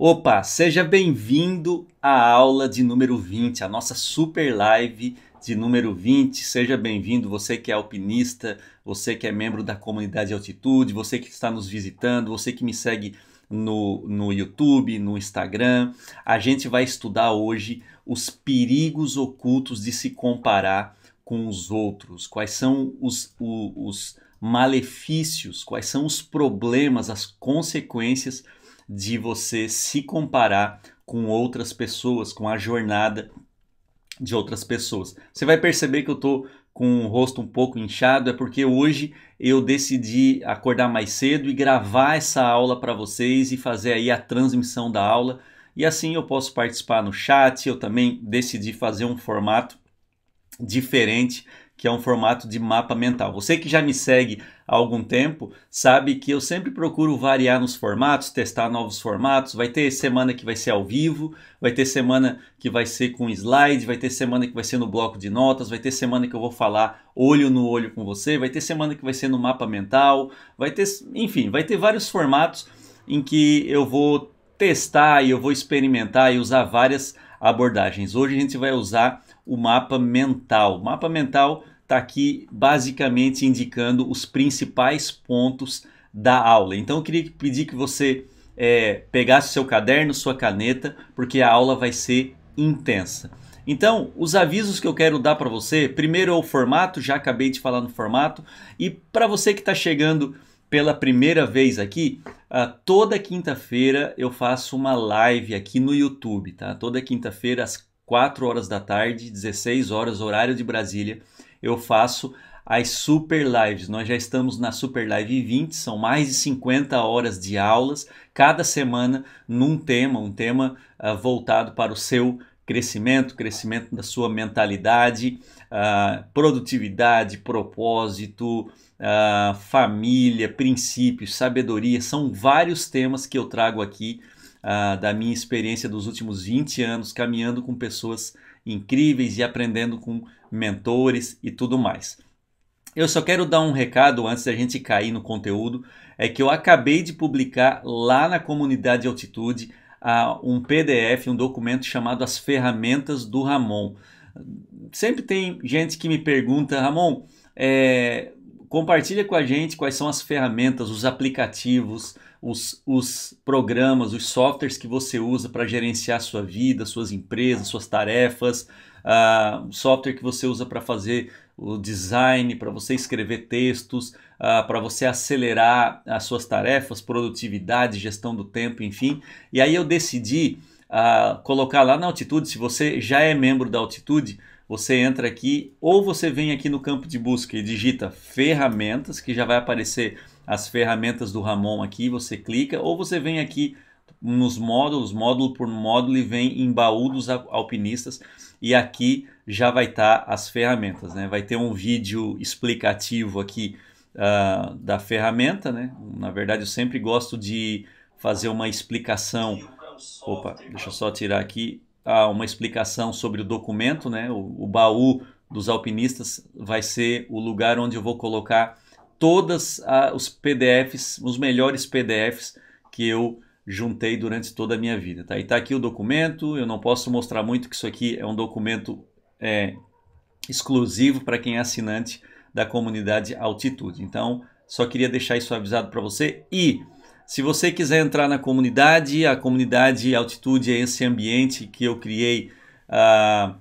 Opa, seja bem-vindo à aula de número 20, a nossa super live de número 20. Seja bem-vindo você que é alpinista, você que é membro da comunidade Altitude, você que está nos visitando, você que me segue no, no YouTube, no Instagram. A gente vai estudar hoje os perigos ocultos de se comparar com os outros, quais são os, os, os malefícios, quais são os problemas, as consequências de você se comparar com outras pessoas, com a jornada de outras pessoas. Você vai perceber que eu tô com o rosto um pouco inchado, é porque hoje eu decidi acordar mais cedo e gravar essa aula para vocês e fazer aí a transmissão da aula. E assim eu posso participar no chat, eu também decidi fazer um formato diferente que é um formato de mapa mental. Você que já me segue há algum tempo sabe que eu sempre procuro variar nos formatos, testar novos formatos. Vai ter semana que vai ser ao vivo, vai ter semana que vai ser com slide, vai ter semana que vai ser no bloco de notas, vai ter semana que eu vou falar olho no olho com você, vai ter semana que vai ser no mapa mental, vai ter, enfim, vai ter vários formatos em que eu vou testar e eu vou experimentar e usar várias abordagens. Hoje a gente vai usar o mapa mental. O mapa mental está aqui basicamente indicando os principais pontos da aula. Então eu queria pedir que você é, pegasse seu caderno, sua caneta, porque a aula vai ser intensa. Então, os avisos que eu quero dar para você, primeiro é o formato, já acabei de falar no formato, e para você que está chegando pela primeira vez aqui, ah, toda quinta-feira eu faço uma live aqui no YouTube, tá? Toda quinta-feira às 4 horas da tarde, 16 horas, horário de Brasília, eu faço as super lives. Nós já estamos na super live 20, são mais de 50 horas de aulas, cada semana num tema, um tema uh, voltado para o seu crescimento, crescimento da sua mentalidade, uh, produtividade, propósito, uh, família, princípios, sabedoria. São vários temas que eu trago aqui ah, da minha experiência dos últimos 20 anos caminhando com pessoas incríveis e aprendendo com mentores e tudo mais. Eu só quero dar um recado antes da gente cair no conteúdo, é que eu acabei de publicar lá na comunidade Altitude uh, um PDF, um documento chamado As Ferramentas do Ramon. Sempre tem gente que me pergunta, Ramon, é, compartilha com a gente quais são as ferramentas, os aplicativos, os, os programas, os softwares que você usa para gerenciar sua vida, suas empresas, suas tarefas, uh, software que você usa para fazer o design, para você escrever textos, uh, ah, para você acelerar as suas tarefas, produtividade, gestão do tempo, enfim. E aí eu decidi uh, colocar lá na altitude, se você já é membro da altitude, você entra aqui ou você vem aqui no campo de busca e digita ferramentas, que já vai aparecer as ferramentas do Ramon aqui, você clica, ou você vem aqui nos módulos, módulo por módulo e vem em baú dos alpinistas e aqui já vai estar tá as ferramentas, né? Vai ter um vídeo explicativo aqui uh, da ferramenta, né? Na verdade eu sempre gosto de fazer uma explicação, opa, deixa eu só tirar aqui, ah, uma explicação sobre o documento, né? O, o baú dos alpinistas vai ser o lugar onde eu vou colocar todos ah, os PDFs, os melhores PDFs que eu juntei durante toda a minha vida. Tá? E está aqui o documento, eu não posso mostrar muito que isso aqui é um documento é, exclusivo para quem é assinante da comunidade Altitude. Então, só queria deixar isso avisado para você. E se você quiser entrar na comunidade, a comunidade Altitude é esse ambiente que eu criei uh,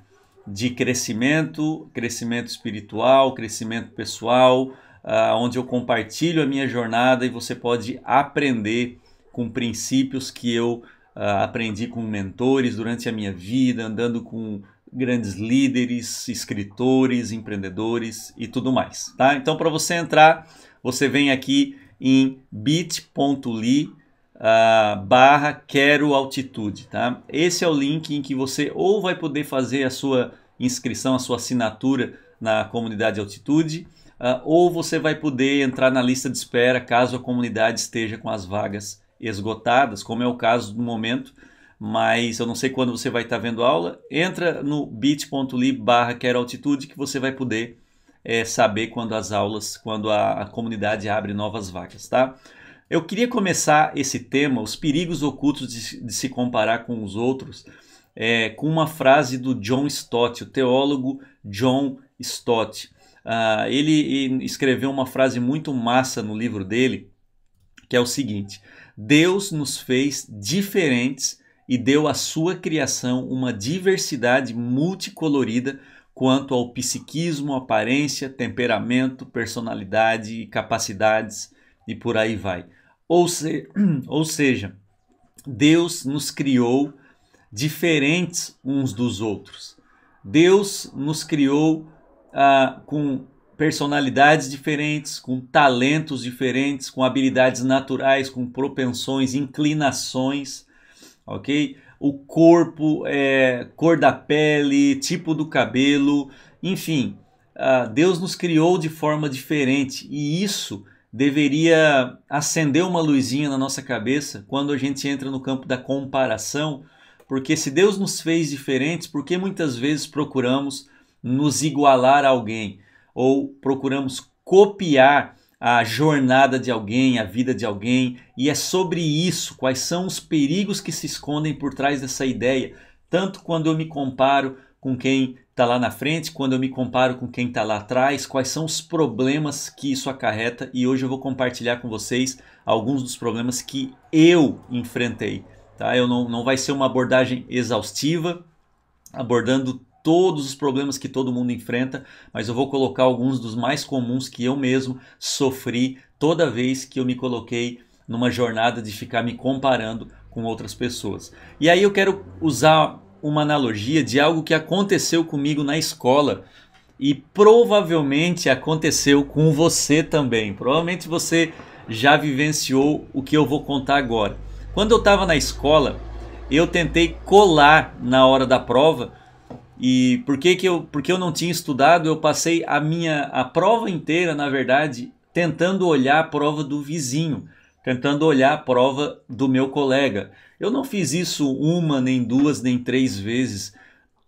de crescimento, crescimento espiritual, crescimento pessoal, uh, onde eu compartilho a minha jornada e você pode aprender com princípios que eu uh, aprendi com mentores durante a minha vida, andando com grandes líderes, escritores, empreendedores e tudo mais, tá? Então, para você entrar, você vem aqui em bit.ly uh, barra quero altitude, tá? Esse é o link em que você ou vai poder fazer a sua inscrição, a sua assinatura na comunidade altitude, uh, ou você vai poder entrar na lista de espera caso a comunidade esteja com as vagas esgotadas, como é o caso no momento, mas eu não sei quando você vai estar vendo aula. Entra no bit.ly barra altitude que você vai poder é, saber quando as aulas, quando a, a comunidade abre novas vagas, tá? Eu queria começar esse tema, os perigos ocultos de, de se comparar com os outros, é, com uma frase do John Stott, o teólogo John Stott. Uh, ele escreveu uma frase muito massa no livro dele, que é o seguinte: Deus nos fez diferentes e deu à sua criação uma diversidade multicolorida quanto ao psiquismo, aparência, temperamento, personalidade e capacidades e por aí vai. Ou, se, ou seja, Deus nos criou diferentes uns dos outros. Deus nos criou ah, com personalidades diferentes, com talentos diferentes, com habilidades naturais, com propensões, inclinações, ok? O corpo, é, cor da pele, tipo do cabelo, enfim, ah, Deus nos criou de forma diferente e isso deveria acender uma luzinha na nossa cabeça quando a gente entra no campo da comparação, porque se Deus nos fez diferentes, por que muitas vezes procuramos nos igualar a alguém ou procuramos copiar a jornada de alguém, a vida de alguém, e é sobre isso, quais são os perigos que se escondem por trás dessa ideia, tanto quando eu me comparo com quem está lá na frente, quando eu me comparo com quem está lá atrás, quais são os problemas que isso acarreta, e hoje eu vou compartilhar com vocês alguns dos problemas que eu enfrentei. Tá? Eu não, não vai ser uma abordagem exaustiva, abordando todos os problemas que todo mundo enfrenta, mas eu vou colocar alguns dos mais comuns que eu mesmo sofri toda vez que eu me coloquei numa jornada de ficar me comparando com outras pessoas. E aí eu quero usar uma analogia de algo que aconteceu comigo na escola e provavelmente aconteceu com você também. Provavelmente você já vivenciou o que eu vou contar agora. Quando eu estava na escola, eu tentei colar na hora da prova e por que, que eu, porque eu não tinha estudado, eu passei a minha a prova inteira, na verdade, tentando olhar a prova do vizinho, tentando olhar a prova do meu colega. Eu não fiz isso uma, nem duas, nem três vezes.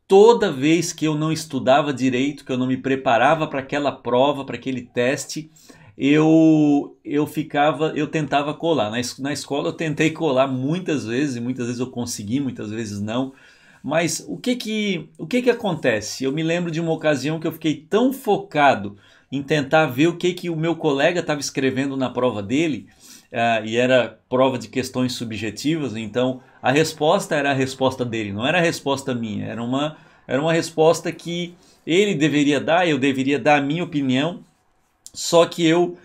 Toda vez que eu não estudava direito, que eu não me preparava para aquela prova, para aquele teste, eu eu ficava, eu tentava colar. Na, na escola eu tentei colar muitas vezes, muitas vezes eu consegui, muitas vezes não. Mas o que que, o que que acontece? Eu me lembro de uma ocasião que eu fiquei tão focado em tentar ver o que que o meu colega estava escrevendo na prova dele, uh, e era prova de questões subjetivas, então a resposta era a resposta dele, não era a resposta minha, era uma, era uma resposta que ele deveria dar, eu deveria dar a minha opinião, só que eu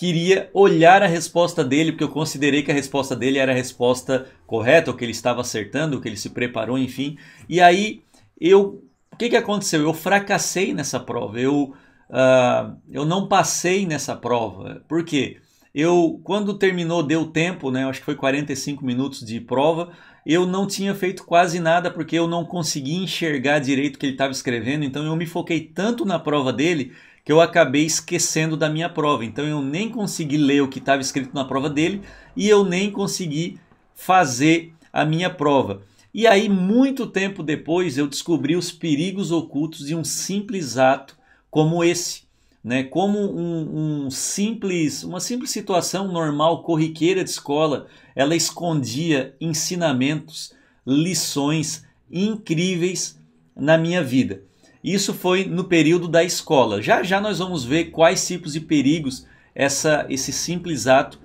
queria olhar a resposta dele, porque eu considerei que a resposta dele era a resposta correta, o que ele estava acertando, o que ele se preparou, enfim. E aí, eu. O que, que aconteceu? Eu fracassei nessa prova, eu, uh, eu não passei nessa prova. Por quê? Eu, quando terminou, deu tempo, né? Acho que foi 45 minutos de prova. Eu não tinha feito quase nada porque eu não conseguia enxergar direito o que ele estava escrevendo, então eu me foquei tanto na prova dele que eu acabei esquecendo da minha prova. Então eu nem consegui ler o que estava escrito na prova dele e eu nem consegui fazer a minha prova. E aí, muito tempo depois, eu descobri os perigos ocultos de um simples ato como esse. Né? Como um, um simples, uma simples situação normal, corriqueira de escola, ela escondia ensinamentos, lições incríveis na minha vida. Isso foi no período da escola. Já já nós vamos ver quais tipos de perigos essa, esse simples ato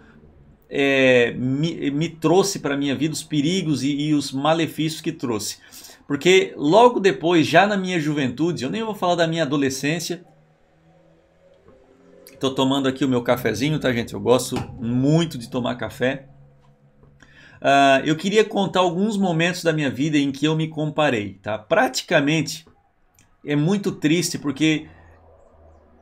é, me, me, trouxe para a minha vida, os perigos e, e os malefícios que trouxe. Porque logo depois, já na minha juventude, eu nem vou falar da minha adolescência, Estou tomando aqui o meu cafezinho, tá, gente? Eu gosto muito de tomar café. Uh, eu queria contar alguns momentos da minha vida em que eu me comparei, tá? Praticamente é muito triste porque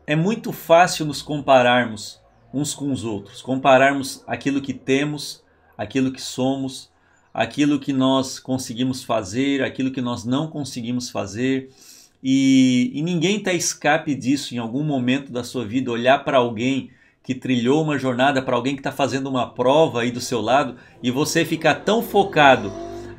é muito fácil nos compararmos uns com os outros, compararmos aquilo que temos, aquilo que somos, aquilo que nós conseguimos fazer, aquilo que nós não conseguimos fazer. E, e ninguém está escape disso em algum momento da sua vida, olhar para alguém que trilhou uma jornada, para alguém que está fazendo uma prova aí do seu lado e você ficar tão focado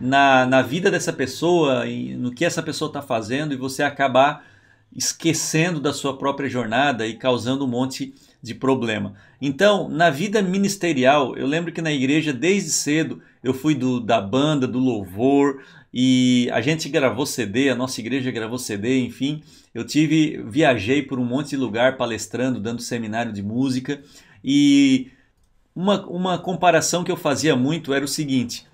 na, na vida dessa pessoa, no que essa pessoa está fazendo e você acabar esquecendo da sua própria jornada e causando um monte de problema. Então, na vida ministerial, eu lembro que na igreja desde cedo eu fui do, da banda, do louvor e a gente gravou CD, a nossa igreja gravou CD, enfim, eu tive viajei por um monte de lugar palestrando, dando seminário de música e uma, uma comparação que eu fazia muito era o seguinte: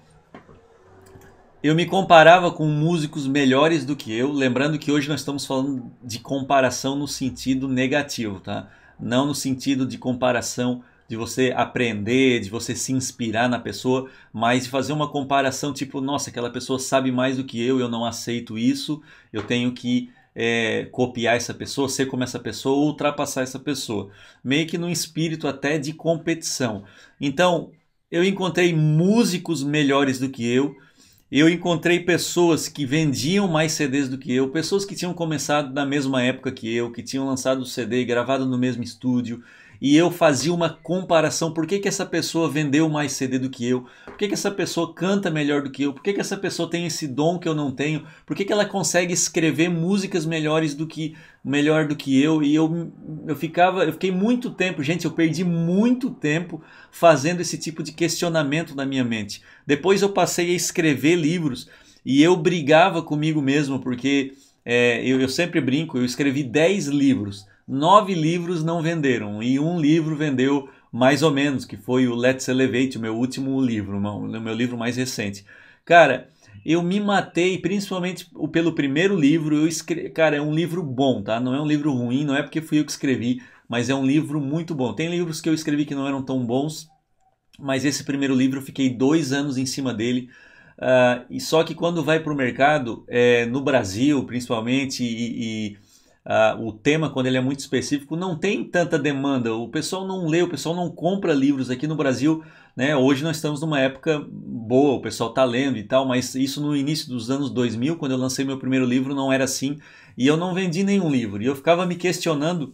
eu me comparava com músicos melhores do que eu, lembrando que hoje nós estamos falando de comparação no sentido negativo, tá? Não no sentido de comparação de você aprender, de você se inspirar na pessoa, mas de fazer uma comparação tipo, nossa, aquela pessoa sabe mais do que eu, eu não aceito isso, eu tenho que é, copiar essa pessoa, ser como essa pessoa, ultrapassar essa pessoa. Meio que num espírito até de competição. Então, eu encontrei músicos melhores do que eu, eu encontrei pessoas que vendiam mais CDs do que eu, pessoas que tinham começado na mesma época que eu, que tinham lançado o CD gravado no mesmo estúdio, e eu fazia uma comparação. Por que, que essa pessoa vendeu mais CD do que eu? Por que, que essa pessoa canta melhor do que eu? Por que, que essa pessoa tem esse dom que eu não tenho? Por que, que ela consegue escrever músicas melhores do que melhor do que eu? E eu, eu ficava, eu fiquei muito tempo, gente, eu perdi muito tempo fazendo esse tipo de questionamento na minha mente. Depois eu passei a escrever livros e eu brigava comigo mesmo, porque é, eu, eu sempre brinco, eu escrevi 10 livros nove livros não venderam e um livro vendeu mais ou menos, que foi o Let's Elevate, o meu último livro, o meu livro mais recente. Cara, eu me matei, principalmente pelo primeiro livro. Eu escre... Cara, é um livro bom, tá? Não é um livro ruim, não é porque fui eu que escrevi, mas é um livro muito bom. Tem livros que eu escrevi que não eram tão bons, mas esse primeiro livro eu fiquei dois anos em cima dele. Uh, e só que quando vai para o mercado, é, no Brasil principalmente, e, e uh, o tema, quando ele é muito específico, não tem tanta demanda. O pessoal não lê, o pessoal não compra livros aqui no Brasil. Né? Hoje nós estamos numa época boa, o pessoal está lendo e tal, mas isso no início dos anos 2000, quando eu lancei meu primeiro livro, não era assim. E eu não vendi nenhum livro. E eu ficava me questionando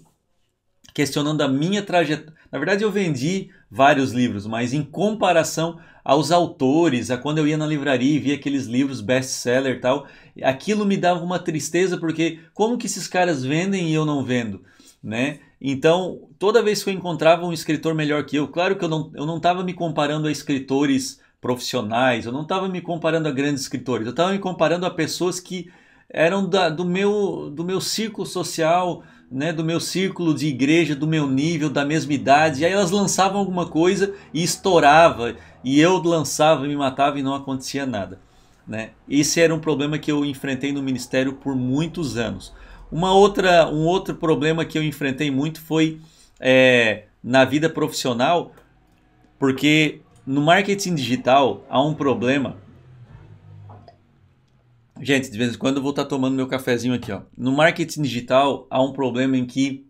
questionando a minha trajetória. Na verdade, eu vendi vários livros, mas em comparação aos autores, a quando eu ia na livraria e via aqueles livros best-seller e tal, aquilo me dava uma tristeza porque como que esses caras vendem e eu não vendo, né? Então, toda vez que eu encontrava um escritor melhor que eu, claro que eu não eu não estava me comparando a escritores profissionais, eu não estava me comparando a grandes escritores, eu estava me comparando a pessoas que eram da, do meu do meu círculo social, né, do meu círculo de igreja, do meu nível, da mesma idade. E aí elas lançavam alguma coisa e estourava, e eu lançava, me matava e não acontecia nada. Né? Esse era um problema que eu enfrentei no ministério por muitos anos. Uma outra, um outro problema que eu enfrentei muito foi é, na vida profissional, porque no marketing digital há um problema Gente, de vez em quando eu vou estar tá tomando meu cafezinho aqui. Ó. No marketing digital há um problema em que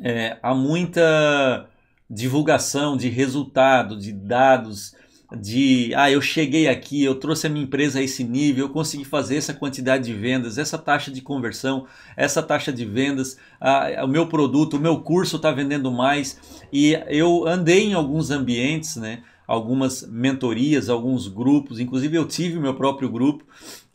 é, há muita divulgação de resultado, de dados, de ah, eu cheguei aqui, eu trouxe a minha empresa a esse nível, eu consegui fazer essa quantidade de vendas, essa taxa de conversão, essa taxa de vendas, ah, o meu produto, o meu curso está vendendo mais. E eu andei em alguns ambientes, né? algumas mentorias, alguns grupos, inclusive eu tive o meu próprio grupo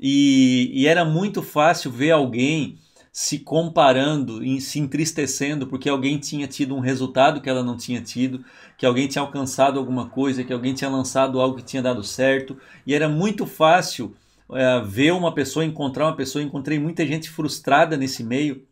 e, e era muito fácil ver alguém se comparando e se entristecendo porque alguém tinha tido um resultado que ela não tinha tido, que alguém tinha alcançado alguma coisa, que alguém tinha lançado algo que tinha dado certo. E era muito fácil é, ver uma pessoa, encontrar uma pessoa. encontrei muita gente frustrada nesse meio,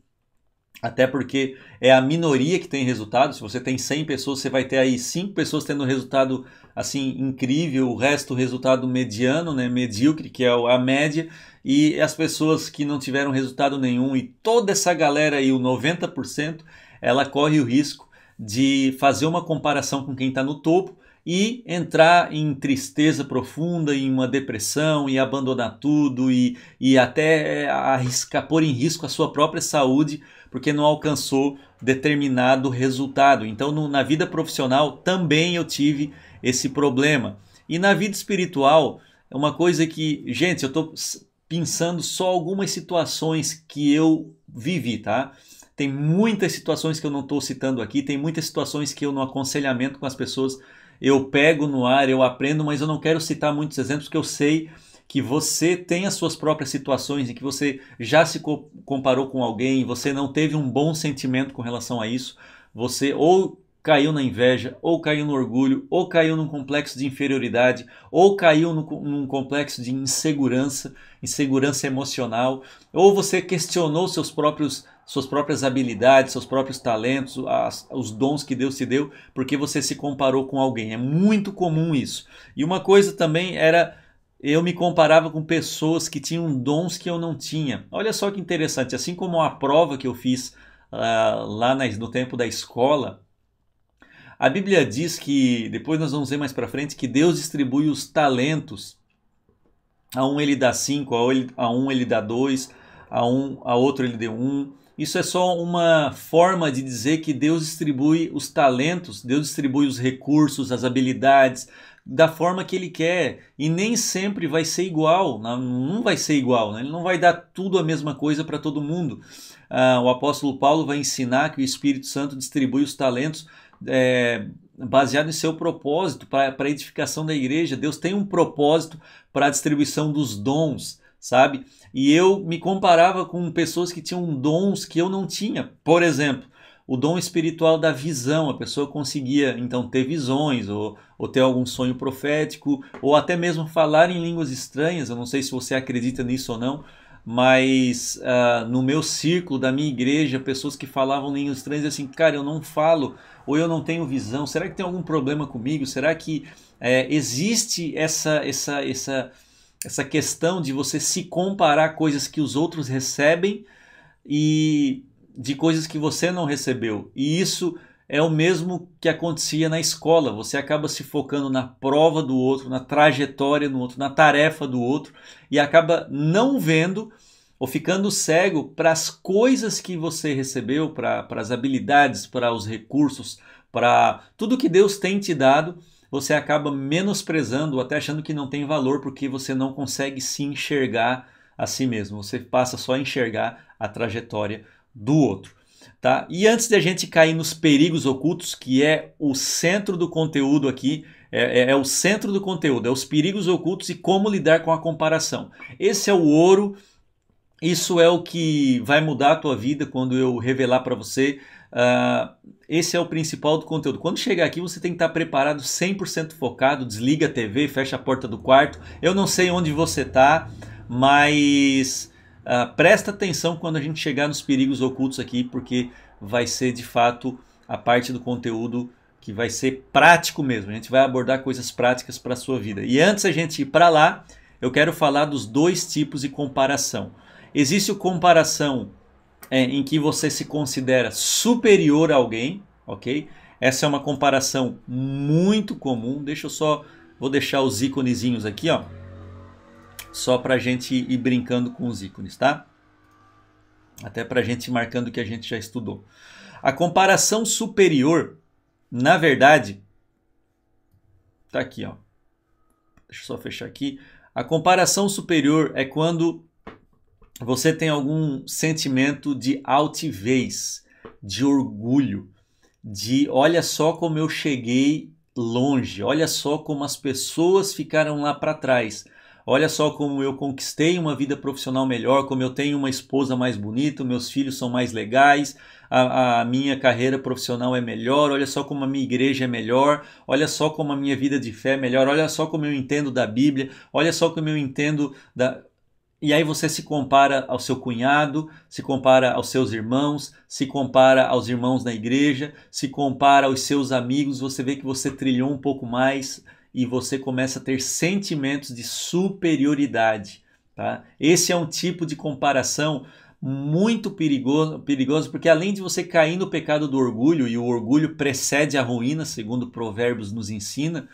até porque é a minoria que tem resultado. Se você tem 100 pessoas, você vai ter aí 5 pessoas tendo resultado assim incrível, o resto resultado mediano, né, medíocre, que é a média, e as pessoas que não tiveram resultado nenhum e toda essa galera aí, o 90%, ela corre o risco de fazer uma comparação com quem está no topo e entrar em tristeza profunda, em uma depressão e abandonar tudo e, e até é, arriscar, pôr em risco a sua própria saúde porque não alcançou determinado resultado. Então, no, na vida profissional também eu tive esse problema. E na vida espiritual, é uma coisa que, gente, eu estou pensando só algumas situações que eu vivi, tá? Tem muitas situações que eu não estou citando aqui, tem muitas situações que eu no aconselhamento com as pessoas eu pego no ar, eu aprendo, mas eu não quero citar muitos exemplos que eu sei que você tem as suas próprias situações em que você já se comparou com alguém, você não teve um bom sentimento com relação a isso, você ou caiu na inveja, ou caiu no orgulho, ou caiu num complexo de inferioridade, ou caiu no, num complexo de insegurança, insegurança emocional, ou você questionou seus próprios suas próprias habilidades, seus próprios talentos, as, os dons que Deus te deu, porque você se comparou com alguém. É muito comum isso. E uma coisa também era eu me comparava com pessoas que tinham dons que eu não tinha. Olha só que interessante, assim como a prova que eu fiz uh, lá na, no tempo da escola, a Bíblia diz que, depois nós vamos ver mais para frente, que Deus distribui os talentos. A um ele dá cinco, a um ele dá dois, a, um, a outro ele deu um. Isso é só uma forma de dizer que Deus distribui os talentos, Deus distribui os recursos, as habilidades, da forma que ele quer. E nem sempre vai ser igual, não vai ser igual, né? ele não vai dar tudo a mesma coisa para todo mundo. Ah, o apóstolo Paulo vai ensinar que o Espírito Santo distribui os talentos é, baseado em seu propósito para a edificação da igreja. Deus tem um propósito para a distribuição dos dons, sabe? E eu me comparava com pessoas que tinham dons que eu não tinha. Por exemplo, o dom espiritual da visão, a pessoa conseguia então ter visões ou, ou ter algum sonho profético ou até mesmo falar em línguas estranhas. Eu não sei se você acredita nisso ou não, mas uh, no meu círculo da minha igreja, pessoas que falavam línguas estranhas assim, cara, eu não falo ou eu não tenho visão. Será que tem algum problema comigo? Será que é, existe essa essa essa essa questão de você se comparar coisas que os outros recebem e de coisas que você não recebeu? E isso é o mesmo que acontecia na escola. Você acaba se focando na prova do outro, na trajetória do outro, na tarefa do outro e acaba não vendo ou ficando cego para as coisas que você recebeu, para as habilidades, para os recursos, para tudo que Deus tem te dado, você acaba menosprezando ou até achando que não tem valor porque você não consegue se enxergar a si mesmo. Você passa só a enxergar a trajetória do outro. Tá? E antes de a gente cair nos perigos ocultos, que é o centro do conteúdo aqui, é, é, é, o centro do conteúdo, é os perigos ocultos e como lidar com a comparação. Esse é o ouro, isso é o que vai mudar a tua vida quando eu revelar para você. Uh, esse é o principal do conteúdo. Quando chegar aqui, você tem que estar tá preparado 100% focado, desliga a TV, fecha a porta do quarto. Eu não sei onde você está, mas Uh, presta atenção quando a gente chegar nos perigos ocultos aqui, porque vai ser de fato a parte do conteúdo que vai ser prático mesmo. A gente vai abordar coisas práticas para a sua vida. E antes a gente ir para lá, eu quero falar dos dois tipos de comparação. Existe o comparação é, em que você se considera superior a alguém, ok? Essa é uma comparação muito comum. Deixa eu só, vou deixar os íconezinhos aqui, ó só para a gente ir brincando com os ícones, tá? Até para a gente ir marcando o que a gente já estudou. A comparação superior, na verdade, tá aqui, ó. Deixa eu só fechar aqui. A comparação superior é quando você tem algum sentimento de altivez, de orgulho, de olha só como eu cheguei longe, olha só como as pessoas ficaram lá para trás. Olha só como eu conquistei uma vida profissional melhor, como eu tenho uma esposa mais bonita, meus filhos são mais legais, a, a, minha carreira profissional é melhor, olha só como a minha igreja é melhor, olha só como a minha vida de fé é melhor, olha só como eu entendo da Bíblia, olha só como eu entendo da. E aí você se compara ao seu cunhado, se compara aos seus irmãos, se compara aos irmãos na igreja, se compara aos seus amigos, você vê que você trilhou um pouco mais e você começa a ter sentimentos de superioridade. Tá? Esse é um tipo de comparação muito perigoso, perigoso, porque além de você cair no pecado do orgulho, e o orgulho precede a ruína, segundo Provérbios nos ensina,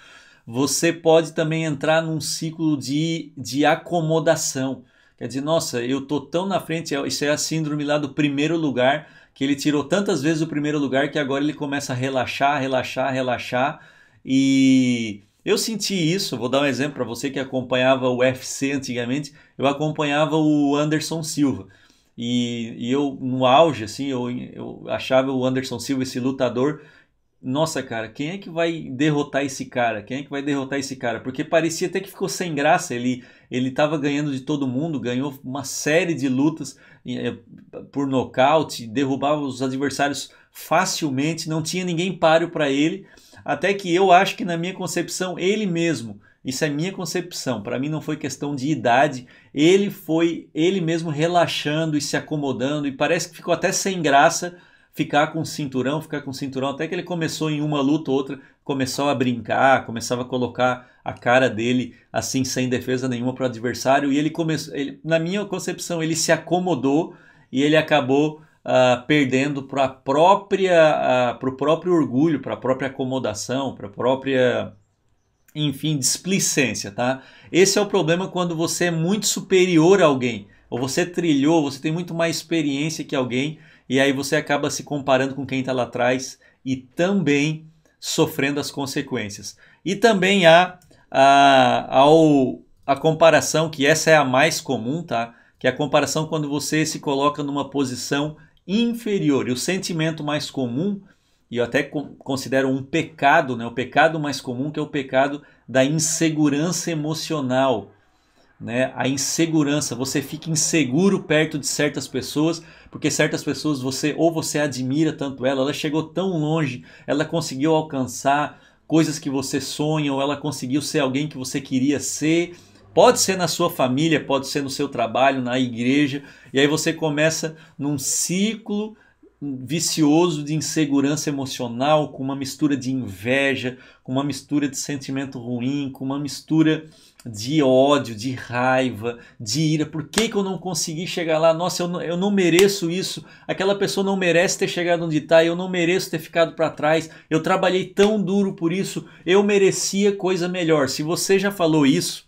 você pode também entrar num ciclo de, de acomodação. Quer dizer, nossa, eu tô tão na frente, é, isso é a síndrome lá do primeiro lugar, que ele tirou tantas vezes o primeiro lugar que agora ele começa a relaxar, relaxar, relaxar e eu senti isso, vou dar um exemplo para você que acompanhava o UFC antigamente, eu acompanhava o Anderson Silva. E, e eu, no auge, assim, eu, eu achava o Anderson Silva esse lutador nossa, cara, quem é que vai derrotar esse cara? Quem é que vai derrotar esse cara? Porque parecia até que ficou sem graça. Ele ele estava ganhando de todo mundo, ganhou uma série de lutas eh, por nocaute, derrubava os adversários facilmente, não tinha ninguém páreo para ele até que eu acho que na minha concepção ele mesmo, isso é minha concepção, para mim não foi questão de idade, ele foi ele mesmo relaxando e se acomodando e parece que ficou até sem graça ficar com cinturão, ficar com cinturão, até que ele começou em uma luta ou outra, começou a brincar, começava a colocar a cara dele assim sem defesa nenhuma para o adversário e ele começou, ele, na minha concepção, ele se acomodou e ele acabou uh, perdendo para própria, uh, ah, para o próprio orgulho, para a própria acomodação, para a própria, enfim, displicência, tá? Esse é o problema quando você é muito superior a alguém, ou você trilhou, você tem muito mais experiência que alguém, e aí você acaba se comparando com quem está lá atrás e também sofrendo as consequências. E também há a, ao, a comparação, que essa é a mais comum, tá? Que é a comparação quando você se coloca numa posição inferior. E o sentimento mais comum, e eu até considero um pecado, né? o pecado mais comum, que é o pecado da insegurança emocional. Né? A insegurança, você fica inseguro perto de certas pessoas, porque certas pessoas você ou você admira tanto ela, ela chegou tão longe, ela conseguiu alcançar coisas que você sonha, ou ela conseguiu ser alguém que você queria ser, Pode ser na sua família, pode ser no seu trabalho, na igreja, e aí você começa num ciclo vicioso de insegurança emocional, com uma mistura de inveja, com uma mistura de sentimento ruim, com uma mistura de ódio, de raiva, de ira. Por que, que eu não consegui chegar lá? Nossa, eu não, eu não mereço isso. Aquela pessoa não merece ter chegado onde está. Eu não mereço ter ficado para trás. Eu trabalhei tão duro por isso. Eu merecia coisa melhor. Se você já falou isso,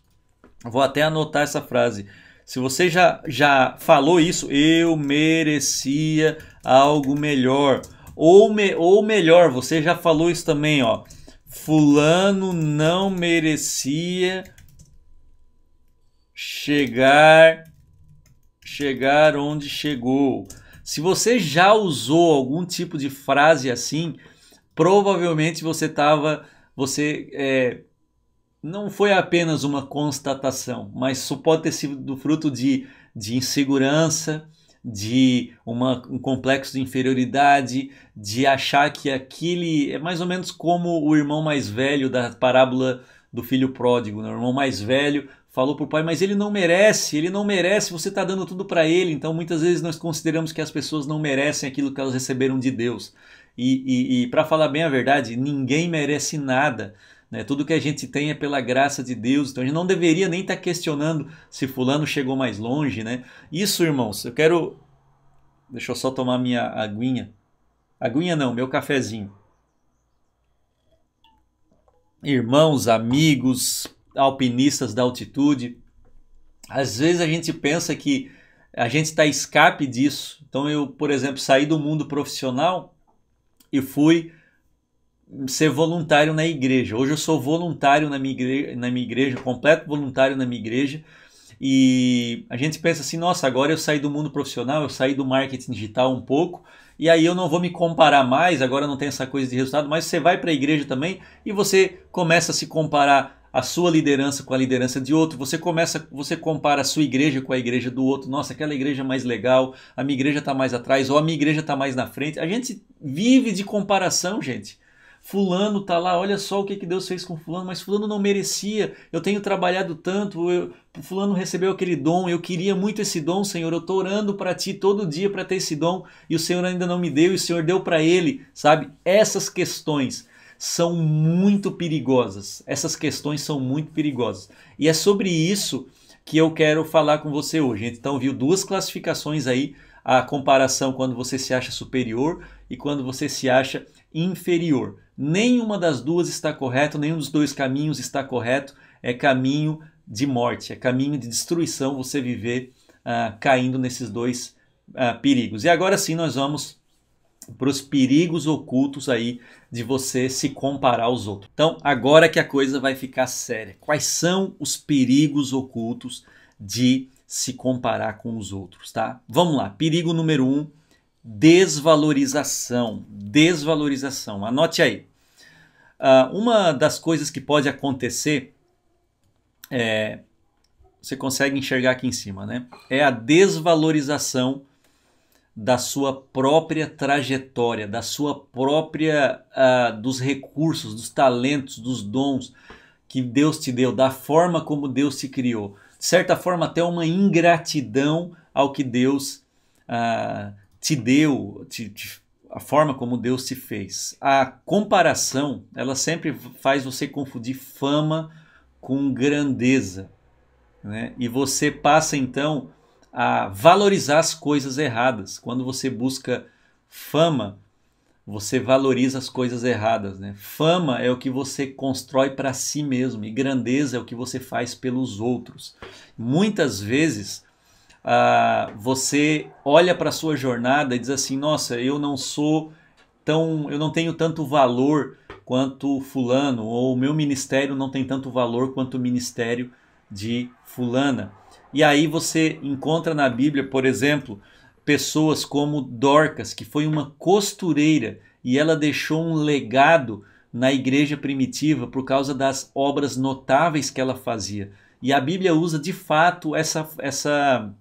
Vou até anotar essa frase. Se você já, já falou isso, eu merecia algo melhor. Ou, me, ou melhor, você já falou isso também, ó. Fulano não merecia chegar chegar onde chegou. Se você já usou algum tipo de frase assim, provavelmente você estava você é, não foi apenas uma constatação, mas isso pode ter sido fruto de, de insegurança, de uma, um complexo de inferioridade, de achar que aquele é mais ou menos como o irmão mais velho da parábola do filho pródigo, né? o irmão mais velho falou para o pai, mas ele não merece, ele não merece, você está dando tudo para ele, então muitas vezes nós consideramos que as pessoas não merecem aquilo que elas receberam de Deus. E, e, e para falar bem a verdade, ninguém merece nada. Né? Tudo que a gente tem é pela graça de Deus. Então a gente não deveria nem estar tá questionando se fulano chegou mais longe. Né? Isso, irmãos, eu quero. Deixa eu só tomar minha aguinha. Aguinha não, meu cafezinho. Irmãos, amigos, alpinistas da altitude. Às vezes a gente pensa que a gente está escape disso. Então eu, por exemplo, saí do mundo profissional e fui ser voluntário na igreja. Hoje eu sou voluntário na minha igreja, na minha igreja completo voluntário na minha igreja. E a gente pensa assim, nossa, agora eu saí do mundo profissional, eu saí do marketing digital um pouco, e aí eu não vou me comparar mais, agora não tem essa coisa de resultado, mas você vai para a igreja também e você começa a se comparar a sua liderança com a liderança de outro, você começa, você compara a sua igreja com a igreja do outro, nossa, aquela igreja é mais legal, a minha igreja está mais atrás, ou a minha igreja está mais na frente. A gente vive de comparação, gente. Fulano tá lá, olha só o que, que Deus fez com Fulano, mas Fulano não merecia, eu tenho trabalhado tanto, eu, Fulano recebeu aquele dom, eu queria muito esse dom, Senhor, eu tô orando para ti todo dia para ter esse dom e o Senhor ainda não me deu e o Senhor deu para ele, sabe? Essas questões são muito perigosas, essas questões são muito perigosas e é sobre isso que eu quero falar com você hoje. Então, viu duas classificações aí, a comparação quando você se acha superior e quando você se acha inferior. Nenhuma das duas está correta, nenhum dos dois caminhos está correto. É caminho de morte, é caminho de destruição você viver ah, caindo nesses dois ah, perigos. E agora sim nós vamos para os perigos ocultos aí de você se comparar aos outros. Então, agora que a coisa vai ficar séria. Quais são os perigos ocultos de se comparar com os outros, tá? Vamos lá. Perigo número um Desvalorização. Desvalorização. Anote aí. Uh, uma das coisas que pode acontecer é, Você consegue enxergar aqui em cima, né? É a desvalorização da sua própria trajetória, da sua própria. Uh, dos recursos, dos talentos, dos dons que Deus te deu, da forma como Deus te criou. De certa forma, até uma ingratidão ao que Deus ah, te deu, te, te, a forma como Deus te fez. A comparação, ela sempre faz você confundir fama com grandeza. Né? E você passa então a valorizar as coisas erradas. Quando você busca fama, você valoriza as coisas erradas. Né? Fama é o que você constrói para si mesmo e grandeza é o que você faz pelos outros. Muitas vezes ah, você olha para a sua jornada e diz assim: nossa, eu não sou tão. eu não tenho tanto valor quanto Fulano, ou o meu ministério não tem tanto valor quanto o ministério de Fulana. E aí você encontra na Bíblia, por exemplo, pessoas como Dorcas, que foi uma costureira e ela deixou um legado na igreja primitiva por causa das obras notáveis que ela fazia. E a Bíblia usa de fato essa, essa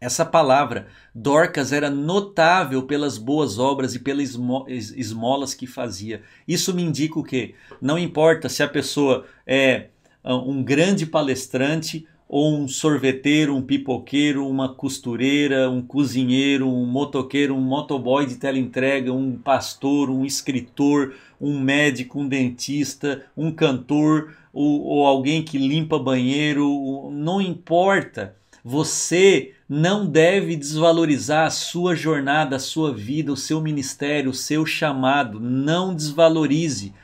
essa palavra, Dorcas era notável pelas boas obras e pelas esmolas que fazia. Isso me indica o quê? Não importa se a pessoa é ah, um grande palestrante ou um sorveteiro, um pipoqueiro, uma costureira, um cozinheiro, um motoqueiro, um motoboy de teleentrega, um pastor, um escritor, um médico, um dentista, um cantor ou, ou alguém que limpa banheiro, não importa. Você não deve desvalorizar a sua jornada, a sua vida, o seu ministério, o seu chamado. Não desvalorize.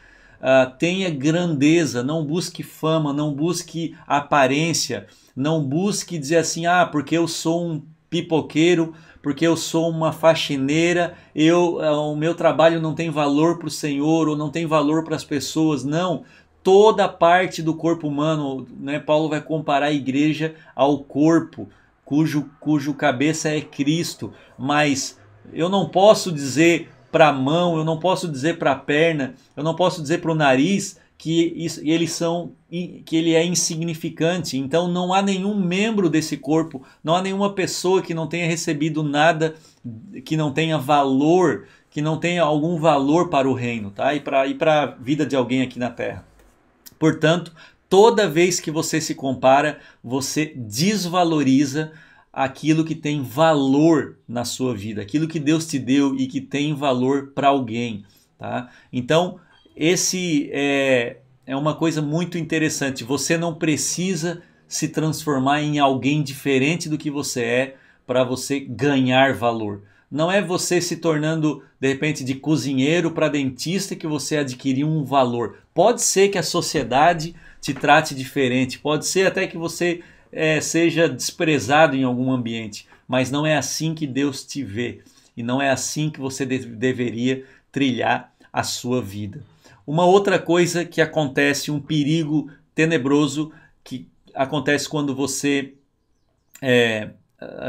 Uh, tenha grandeza, não busque fama, não busque aparência, não busque dizer assim, ah, porque eu sou um pipoqueiro, porque eu sou uma faxineira, eu, uh, o meu trabalho não tem valor para o Senhor ou não tem valor para as pessoas. Não, toda parte do corpo humano, né? Paulo vai comparar a igreja ao corpo cujo, cujo cabeça é Cristo, mas eu não posso dizer para a mão, eu não posso dizer para a perna, eu não posso dizer para o nariz que eles são que ele é insignificante. Então não há nenhum membro desse corpo, não há nenhuma pessoa que não tenha recebido nada que não tenha valor, que não tenha algum valor para o reino, tá? E para e para a vida de alguém aqui na terra. Portanto, Toda vez que você se compara, você desvaloriza aquilo que tem valor na sua vida, aquilo que Deus te deu e que tem valor para alguém, tá? Então, esse é, é uma coisa muito interessante. Você não precisa se transformar em alguém diferente do que você é para você ganhar valor. Não é você se tornando, de repente, de cozinheiro para dentista que você adquiriu um valor. Pode ser que a sociedade te trate diferente. Pode ser até que você é, seja desprezado em algum ambiente, mas não é assim que Deus te vê e não é assim que você de deveria trilhar a sua vida. Uma outra coisa que acontece, um perigo tenebroso que acontece quando você é,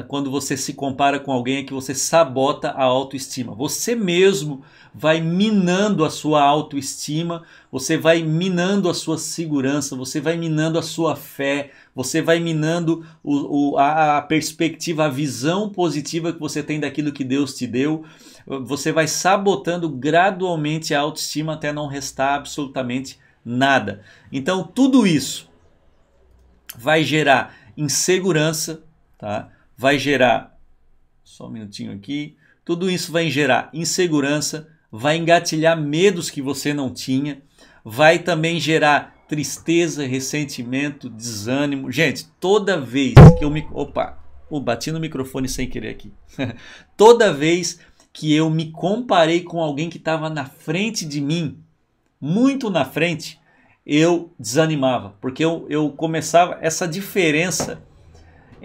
quando você se compara com alguém é que você sabota a autoestima. Você mesmo vai minando a sua autoestima, você vai minando a sua segurança, você vai minando a sua fé, você vai minando o, o, a, a perspectiva, a visão positiva que você tem daquilo que Deus te deu. Você vai sabotando gradualmente a autoestima até não restar absolutamente nada. Então, tudo isso vai gerar insegurança, tá? vai gerar. Só um minutinho aqui. Tudo isso vai gerar insegurança, vai engatilhar medos que você não tinha, vai também gerar tristeza, ressentimento, desânimo. Gente, toda vez que eu me. Opa! Oh, bati no microfone sem querer aqui. toda vez que eu me comparei com alguém que estava na frente de mim, muito na frente, eu desanimava, porque eu, eu começava essa diferença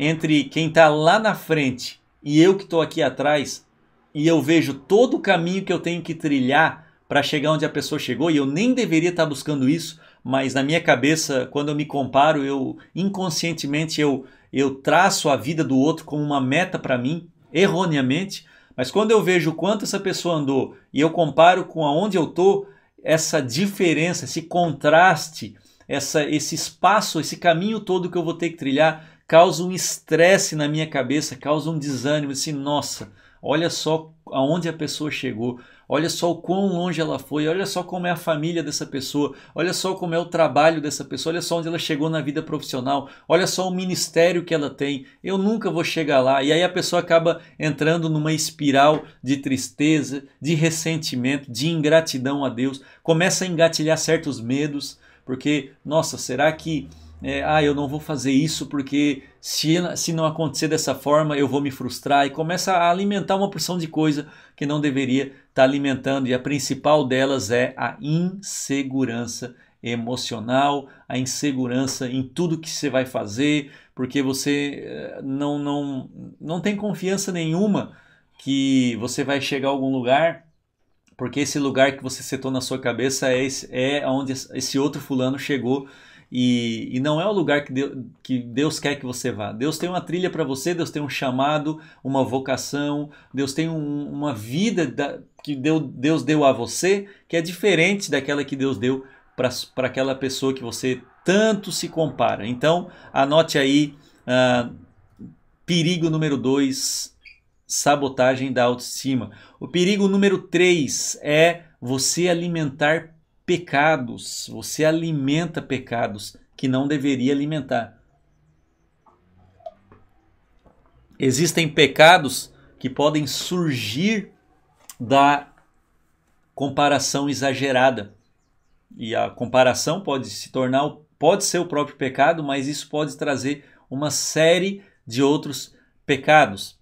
entre quem está lá na frente e eu que estou aqui atrás, e eu vejo todo o caminho que eu tenho que trilhar para chegar onde a pessoa chegou, e eu nem deveria estar tá buscando isso, mas na minha cabeça, quando eu me comparo, eu inconscientemente eu, eu traço a vida do outro como uma meta para mim, erroneamente, mas quando eu vejo quanto essa pessoa andou e eu comparo com aonde eu estou essa diferença, esse contraste, essa, esse espaço, esse caminho todo que eu vou ter que trilhar causa um estresse na minha cabeça, causa um desânimo, assim, nossa, olha só aonde a pessoa chegou, olha só o quão longe ela foi, olha só como é a família dessa pessoa, olha só como é o trabalho dessa pessoa, olha só onde ela chegou na vida profissional, olha só o ministério que ela tem, eu nunca vou chegar lá. E aí a pessoa acaba entrando numa espiral de tristeza, de ressentimento, de ingratidão a Deus, começa a engatilhar certos medos, porque, nossa, será que é, ah, eu não vou fazer isso porque se, se não acontecer dessa forma eu vou me frustrar e começa a alimentar uma porção de coisa que não deveria estar tá alimentando e a principal delas é a insegurança emocional, a insegurança em tudo que você vai fazer, porque você eh, não, não, não tem confiança nenhuma que você vai chegar a algum lugar, porque esse lugar que você setou na sua cabeça é, esse, é onde esse outro fulano chegou e, e não é o lugar que Deus, que Deus quer que você vá. Deus tem uma trilha para você, Deus tem um chamado, uma vocação, Deus tem um, uma vida da, que deu, Deus deu a você que é diferente daquela que Deus deu para aquela pessoa que você tanto se compara. Então, anote aí. Ah, perigo número 2, sabotagem da autoestima. O perigo número 3 é você alimentar pecados, você alimenta pecados que não deveria alimentar. Existem pecados que podem surgir da comparação exagerada. E a comparação pode se tornar, pode ser o próprio pecado, mas isso pode trazer uma série de outros pecados.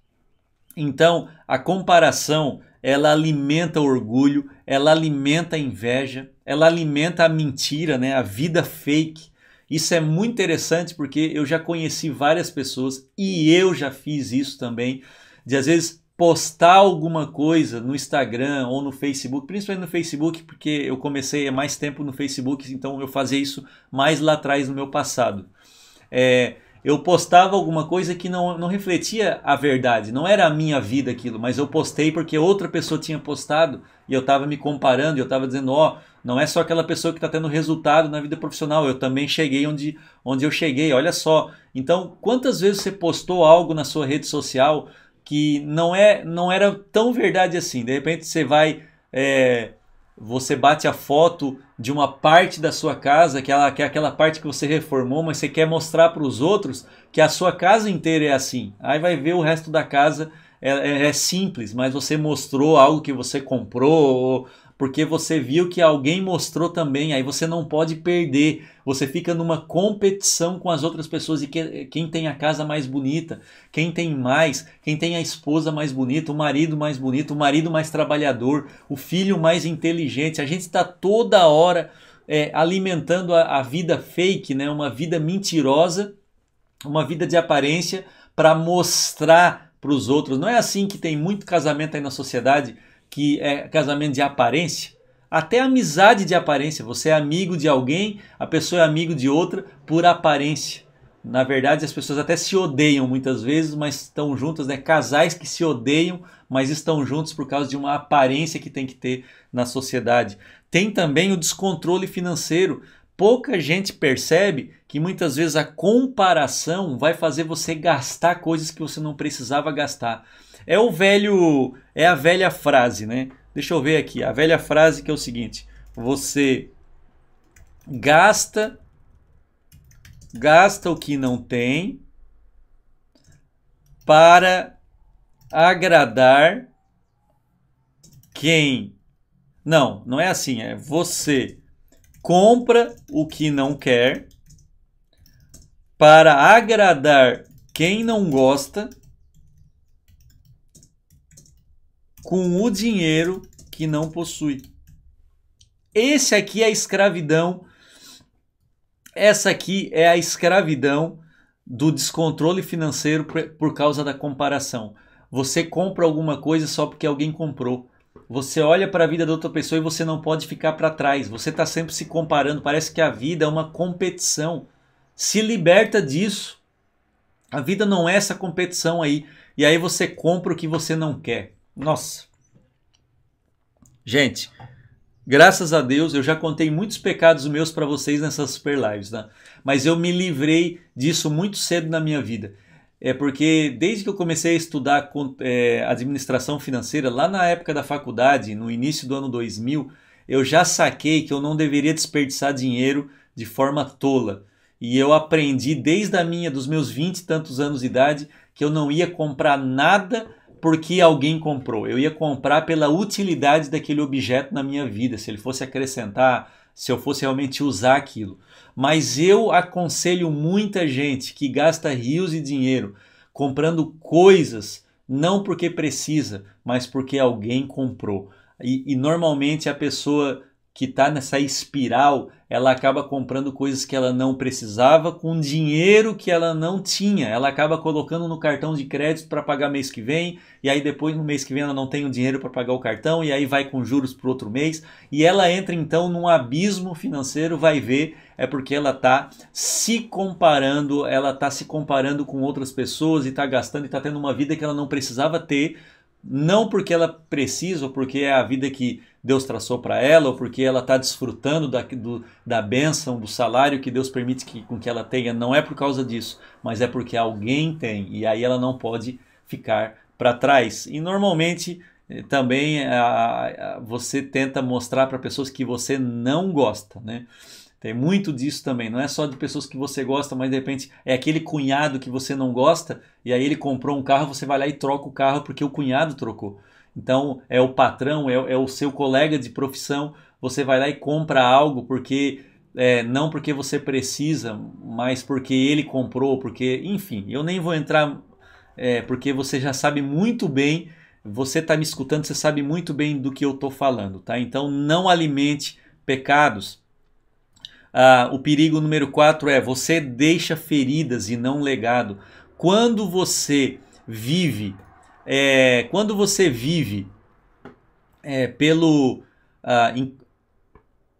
Então, a comparação, ela alimenta orgulho, ela alimenta inveja, ela alimenta a mentira, né? a vida fake. Isso é muito interessante porque eu já conheci várias pessoas e eu já fiz isso também, de às vezes postar alguma coisa no Instagram ou no Facebook, principalmente no Facebook, porque eu comecei há mais tempo no Facebook, então eu fazia isso mais lá atrás no meu passado. É, eu postava alguma coisa que não, não refletia a verdade, não era a minha vida aquilo, mas eu postei porque outra pessoa tinha postado e eu estava me comparando, eu estava dizendo, ó, oh, não é só aquela pessoa que está tendo resultado na vida profissional. Eu também cheguei onde, onde eu cheguei. Olha só. Então, quantas vezes você postou algo na sua rede social que não é não era tão verdade assim? De repente você vai é, você bate a foto de uma parte da sua casa, que, é ela, que é aquela parte que você reformou, mas você quer mostrar para os outros que a sua casa inteira é assim. Aí vai ver o resto da casa é, é, é, simples, mas você mostrou algo que você comprou, ou porque você viu que alguém mostrou também, aí você não pode perder. Você fica numa competição com as outras pessoas e que, quem tem a casa mais bonita, quem tem mais, quem tem a esposa mais bonita, o marido mais bonito, o marido mais trabalhador, o filho mais inteligente. A gente está toda hora é, alimentando a, a vida fake, né? uma vida mentirosa, uma vida de aparência para mostrar para os outros. Não é assim que tem muito casamento aí na sociedade que é casamento de aparência, até amizade de aparência. Você é amigo de alguém, a pessoa é amigo de outra por aparência. Na verdade, as pessoas até se odeiam muitas vezes, mas estão juntas, né? Casais que se odeiam, mas estão juntos por causa de uma aparência que tem que ter na sociedade. Tem também o descontrole financeiro. Pouca gente percebe que muitas vezes a comparação vai fazer você gastar coisas que você não precisava gastar. É o velho. É a velha frase, né? Deixa eu ver aqui. A velha frase que é o seguinte: você gasta. Gasta o que não tem para agradar quem. Não, não é assim. É você compra o que não quer para agradar quem não gosta com o dinheiro que não possui. Esse aqui é a escravidão. Essa aqui é a escravidão do descontrole financeiro por causa da comparação. Você compra alguma coisa só porque alguém comprou. Você olha para a vida da outra pessoa e você não pode ficar para trás. Você está sempre se comparando. Parece que a vida é uma competição. Se liberta disso. A vida não é essa competição aí. E aí você compra o que você não quer. Nossa. Gente, graças a Deus eu já contei muitos pecados meus para vocês nessas super lives, né? mas eu me livrei disso muito cedo na minha vida. É porque desde que eu comecei a estudar é, administração financeira, lá na época da faculdade, no início do ano 2000, eu já saquei que eu não deveria desperdiçar dinheiro de forma tola. E eu aprendi desde a minha, dos meus 20 e tantos anos de idade, que eu não ia comprar nada porque alguém comprou. Eu ia comprar pela utilidade daquele objeto na minha vida, se ele fosse acrescentar, se eu fosse realmente usar aquilo. Mas eu aconselho muita gente que gasta rios de dinheiro comprando coisas não porque precisa, mas porque alguém comprou. E, e normalmente a pessoa que está nessa espiral, ela acaba comprando coisas que ela não precisava com dinheiro que ela não tinha. Ela acaba colocando no cartão de crédito para pagar mês que vem, e aí depois no mês que vem ela não tem o dinheiro para pagar o cartão, e aí vai com juros para outro mês, e ela entra então num abismo financeiro, vai ver, é porque ela está se comparando, ela está se comparando com outras pessoas e está gastando e está tendo uma vida que ela não precisava ter, não porque ela precisa ou porque é a vida que Deus traçou para ela, ou porque ela está desfrutando da, do, da bênção, do salário que Deus permite que, com que ela tenha, não é por causa disso, mas é porque alguém tem, e aí ela não pode ficar para trás. E normalmente eh, também a, a, você tenta mostrar para pessoas que você não gosta, né? Tem muito disso também, não é só de pessoas que você gosta, mas de repente é aquele cunhado que você não gosta e aí ele comprou um carro, você vai lá e troca o carro porque o cunhado trocou. Então é o patrão, é, é o seu colega de profissão. Você vai lá e compra algo porque é, não porque você precisa, mas porque ele comprou, porque enfim, eu nem vou entrar é, porque você já sabe muito bem, você está me escutando, você sabe muito bem do que eu estou falando, tá? Então não alimente pecados. Ah, o perigo número 4 é você deixa feridas e não legado. Quando você vive é, quando você vive é, pelo, ah,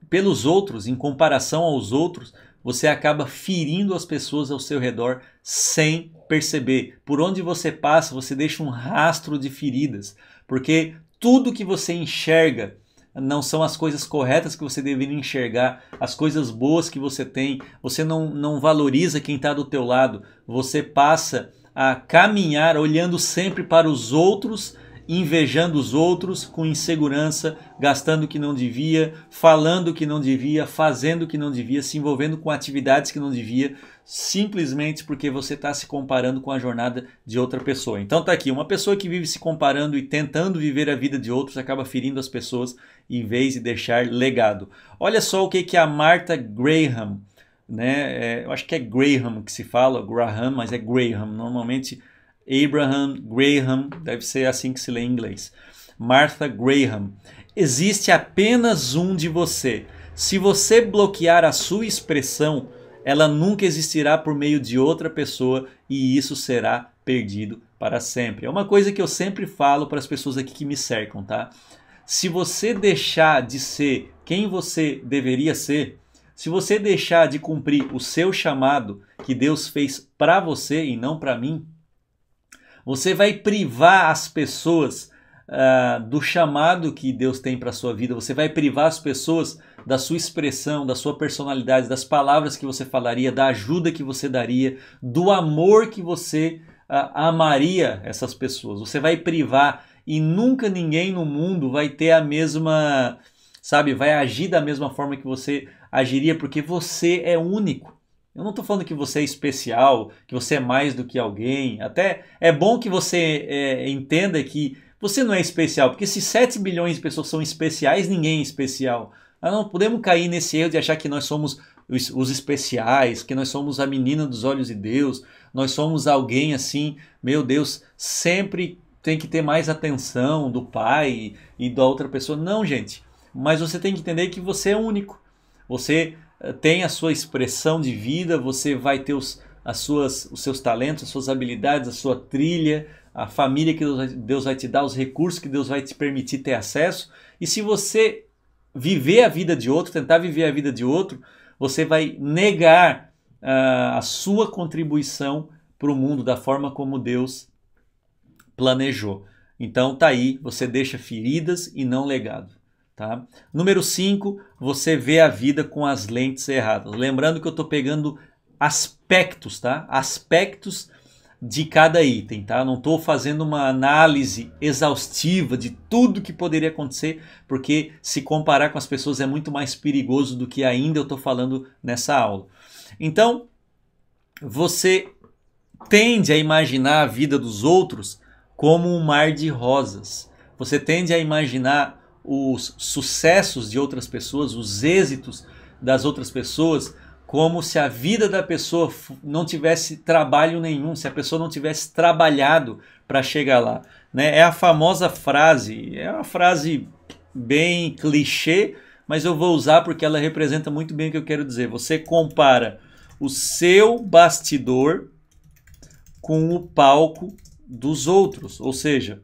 pelos outros, em comparação aos outros, você acaba ferindo as pessoas ao seu redor sem perceber. Por onde você passa, você deixa um rastro de feridas, porque tudo que você enxerga não são as coisas corretas que você deveria enxergar, as coisas boas que você tem, você não, não valoriza quem está do teu lado, você passa a caminhar olhando sempre para os outros, invejando os outros com insegurança, gastando o que não devia, falando o que não devia, fazendo o que não devia, se envolvendo com atividades que não devia, simplesmente porque você está se comparando com a jornada de outra pessoa. Então tá aqui, uma pessoa que vive se comparando e tentando viver a vida de outros acaba ferindo as pessoas em vez de deixar legado. Olha só o que, que a Martha Graham né? É, eu acho que é Graham que se fala, Graham, mas é Graham. Normalmente Abraham Graham deve ser assim que se lê em inglês. Martha Graham. Existe apenas um de você. Se você bloquear a sua expressão, ela nunca existirá por meio de outra pessoa e isso será perdido para sempre. É uma coisa que eu sempre falo para as pessoas aqui que me cercam, tá? Se você deixar de ser quem você deveria ser, se você deixar de cumprir o seu chamado que Deus fez para você e não para mim, você vai privar as pessoas uh, do chamado que Deus tem para sua vida. Você vai privar as pessoas da sua expressão, da sua personalidade, das palavras que você falaria, da ajuda que você daria, do amor que você uh, amaria essas pessoas. Você vai privar e nunca ninguém no mundo vai ter a mesma, sabe, vai agir da mesma forma que você agiria porque você é único. Eu não estou falando que você é especial, que você é mais do que alguém. Até é bom que você é, entenda que você não é especial, porque se 7 bilhões de pessoas são especiais, ninguém é especial. Nós não podemos cair nesse erro de achar que nós somos os, os, especiais, que nós somos a menina dos olhos de Deus, nós somos alguém assim, meu Deus, sempre tem que ter mais atenção do pai e, e da outra pessoa. Não, gente, mas você tem que entender que você é único. Você eh, tem a sua expressão de vida, você vai ter os, as suas, os seus talentos, as suas habilidades, a sua trilha, a família que Deus vai, Deus vai te dar, os recursos que Deus vai te permitir ter acesso. E se você viver a vida de outro, tentar viver a vida de outro, você vai negar uh, a sua contribuição para o mundo da forma como Deus planejou. Então tá aí, você deixa feridas e não legado. Tá? Número 5, você vê a vida com as lentes erradas. Lembrando que eu estou pegando aspectos, tá? Aspectos de cada item, tá? Não estou fazendo uma análise exaustiva de tudo que poderia acontecer, porque se comparar com as pessoas é muito mais perigoso do que ainda eu estou falando nessa aula. Então, você tende a imaginar a vida dos outros como um mar de rosas. Você tende a imaginar os sucessos de outras pessoas, os êxitos das outras pessoas, como se a vida da pessoa não tivesse trabalho nenhum, se a pessoa não tivesse trabalhado para chegar lá. Né? É a famosa frase, é uma frase bem clichê, mas eu vou usar porque ela representa muito bem o que eu quero dizer. Você compara o seu bastidor com o palco dos outros, ou seja,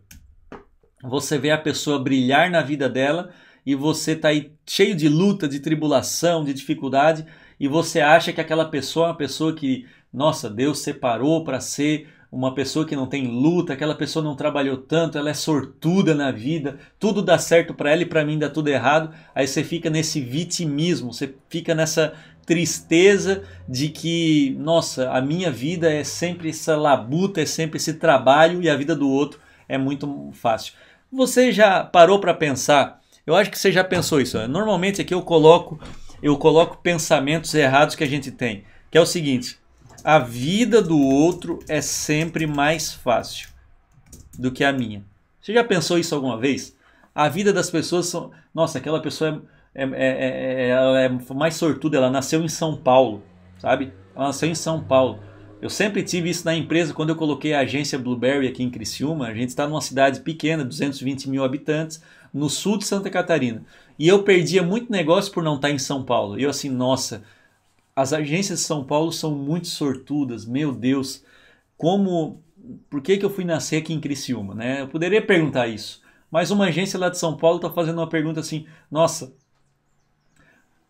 você vê a pessoa brilhar na vida dela e você está aí cheio de luta, de tribulação, de dificuldade e você acha que aquela pessoa é uma pessoa que, nossa, Deus separou para ser uma pessoa que não tem luta, aquela pessoa não trabalhou tanto, ela é sortuda na vida, tudo dá certo para ela e para mim dá tudo errado. Aí você fica nesse vitimismo, você fica nessa tristeza de que, nossa, a minha vida é sempre essa labuta, é sempre esse trabalho e a vida do outro é muito fácil. Você já parou para pensar? Eu acho que você já pensou isso. Né? Normalmente aqui eu coloco eu coloco pensamentos errados que a gente tem, que é o seguinte: a vida do outro é sempre mais fácil do que a minha. Você já pensou isso alguma vez? A vida das pessoas são, nossa, aquela pessoa é, é, é, é, é mais sortuda, ela nasceu em São Paulo, sabe? Ela nasceu em São Paulo. Eu sempre tive isso na empresa quando eu coloquei a agência Blueberry aqui em Criciúma. A gente está numa cidade pequena, 220 mil habitantes, no sul de Santa Catarina. E eu perdia muito negócio por não estar tá em São Paulo. Eu assim, nossa, as agências de São Paulo são muito sortudas, meu Deus. Como, por que, que eu fui nascer aqui em Criciúma, né? Eu poderia perguntar isso. Mas uma agência lá de São Paulo está fazendo uma pergunta assim, nossa,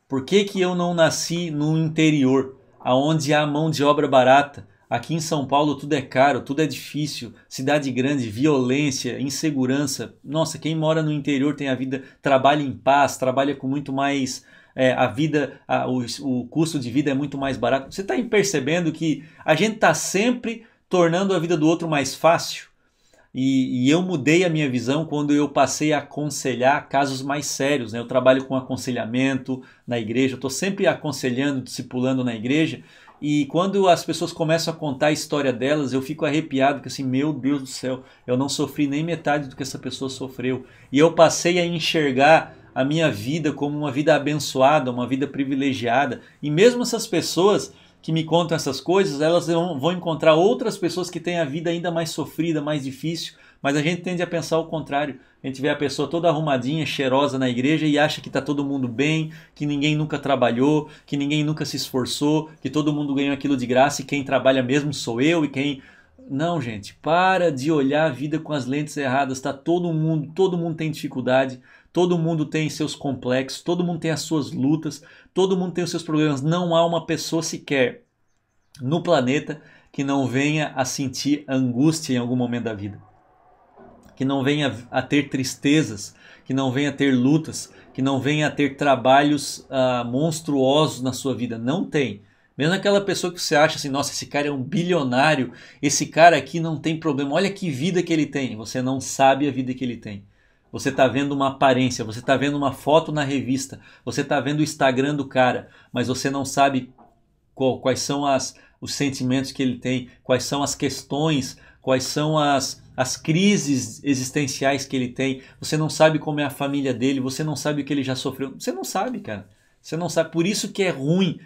por que, que eu não nasci no interior? aonde há mão de obra barata. Aqui em São Paulo tudo é caro, tudo é difícil, cidade grande, violência, insegurança. Nossa, quem mora no interior tem a vida, trabalha em paz, trabalha com muito mais é, a vida, a, o, o custo de vida é muito mais barato. Você está percebendo que a gente está sempre tornando a vida do outro mais fácil? E, e, eu mudei a minha visão quando eu passei a aconselhar casos mais sérios. Né? Eu trabalho com aconselhamento na igreja, estou sempre aconselhando, discipulando na igreja. E quando as pessoas começam a contar a história delas, eu fico arrepiado, que assim, meu Deus do céu, eu não sofri nem metade do que essa pessoa sofreu. E eu passei a enxergar a minha vida como uma vida abençoada, uma vida privilegiada. E mesmo essas pessoas que me contam essas coisas, elas vão encontrar outras pessoas que têm a vida ainda mais sofrida, mais difícil, mas a gente tende a pensar o contrário. A gente vê a pessoa toda arrumadinha, cheirosa na igreja e acha que está todo mundo bem, que ninguém nunca trabalhou, que ninguém nunca se esforçou, que todo mundo ganhou aquilo de graça e quem trabalha mesmo sou eu e quem. Não, gente, para de olhar a vida com as lentes erradas. Está todo mundo, todo mundo tem dificuldade, todo mundo tem seus complexos, todo mundo tem as suas lutas, Todo mundo tem os seus problemas. Não há uma pessoa sequer no planeta que não venha a sentir angústia em algum momento da vida, que não venha a ter tristezas, que não venha a ter lutas, que não venha a ter trabalhos ah, monstruosos na sua vida. Não tem. Mesmo aquela pessoa que você acha assim, nossa, esse cara é um bilionário, esse cara aqui não tem problema, olha que vida que ele tem. Você não sabe a vida que ele tem você está vendo uma aparência, você está vendo uma foto na revista, você está vendo o Instagram do cara, mas você não sabe qual, quais são as, os sentimentos que ele tem, quais são as questões, quais são as, as crises existenciais que ele tem, você não sabe como é a família dele, você não sabe o que ele já sofreu, você não sabe, cara. Você não sabe, por isso que é ruim,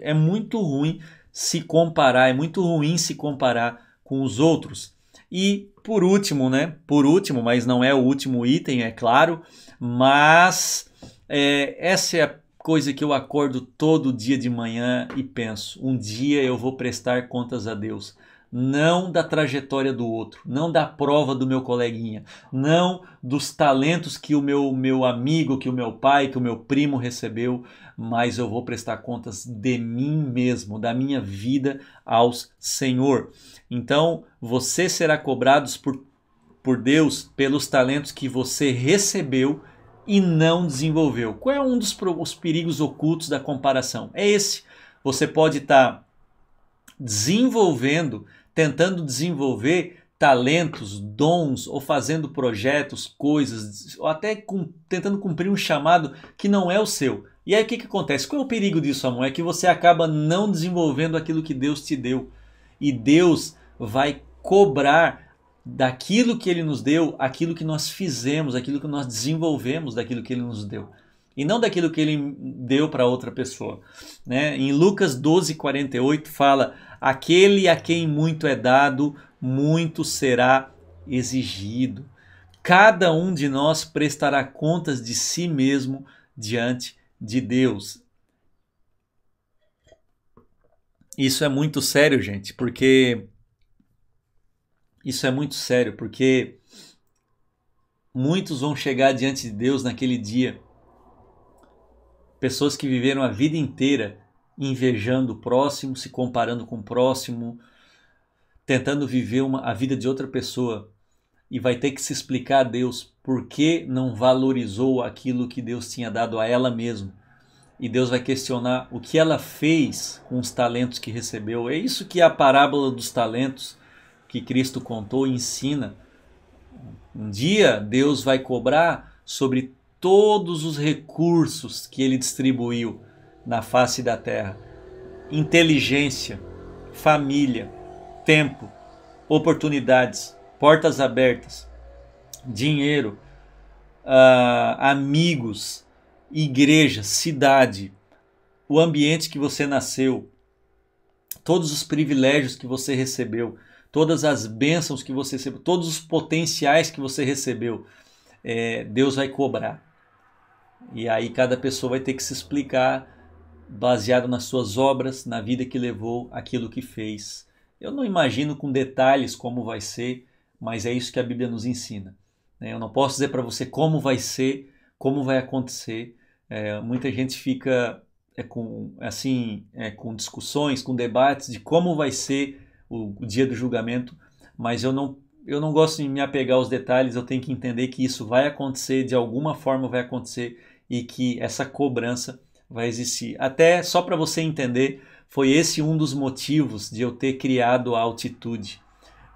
é muito ruim se comparar, é muito ruim se comparar com os outros. E por último, né? Por último, mas não é o último item, é claro, mas é, essa é a coisa que eu acordo todo dia de manhã e penso: um dia eu vou prestar contas a Deus. Não da trajetória do outro, não da prova do meu coleguinha, não dos talentos que o meu, meu amigo, que o meu pai, que o meu primo recebeu, mas eu vou prestar contas de mim mesmo, da minha vida aos Senhor. Então, você será cobrado por, por Deus pelos talentos que você recebeu e não desenvolveu. Qual é um dos os perigos ocultos da comparação? É esse. Você pode estar tá desenvolvendo, tentando desenvolver talentos, dons ou fazendo projetos, coisas, ou até com, tentando cumprir um chamado que não é o seu. E aí o que, que acontece? Qual é o perigo disso, amor? É que você acaba não desenvolvendo aquilo que Deus te deu. E Deus vai cobrar daquilo que ele nos deu, aquilo que nós fizemos, aquilo que nós desenvolvemos daquilo que ele nos deu. E não daquilo que ele deu para outra pessoa. Né? Em Lucas 12, 48 fala: Aquele a quem muito é dado, muito será exigido. Cada um de nós prestará contas de si mesmo diante de Deus. Isso é muito sério, gente, porque isso é muito sério, porque muitos vão chegar diante de Deus naquele dia. Pessoas que viveram a vida inteira invejando o próximo, se comparando com o próximo, tentando viver uma, a vida de outra pessoa e vai ter que se explicar a Deus por que não valorizou aquilo que Deus tinha dado a ela mesma. E Deus vai questionar o que ela fez com os talentos que recebeu. É isso que é a parábola dos talentos que Cristo contou ensina. Um dia Deus vai cobrar sobre todos os recursos que ele distribuiu na face da terra: inteligência, família, tempo, oportunidades, portas abertas, dinheiro, uh, amigos, igreja, cidade, o ambiente que você nasceu, todos os privilégios que você recebeu todas as bênçãos que você recebeu, todos os potenciais que você recebeu, é, Deus vai cobrar. E aí cada pessoa vai ter que se explicar baseado nas suas obras, na vida que levou, aquilo que fez. Eu não imagino com detalhes como vai ser, mas é isso que a Bíblia nos ensina. Né? Eu não posso dizer para você como vai ser, como vai acontecer. É, muita gente fica é, com assim é, com discussões, com debates de como vai ser o, dia do julgamento, mas eu não eu não gosto de me apegar aos detalhes, eu tenho que entender que isso vai acontecer, de alguma forma vai acontecer e que essa cobrança vai existir. Até só para você entender, foi esse um dos motivos de eu ter criado a altitude,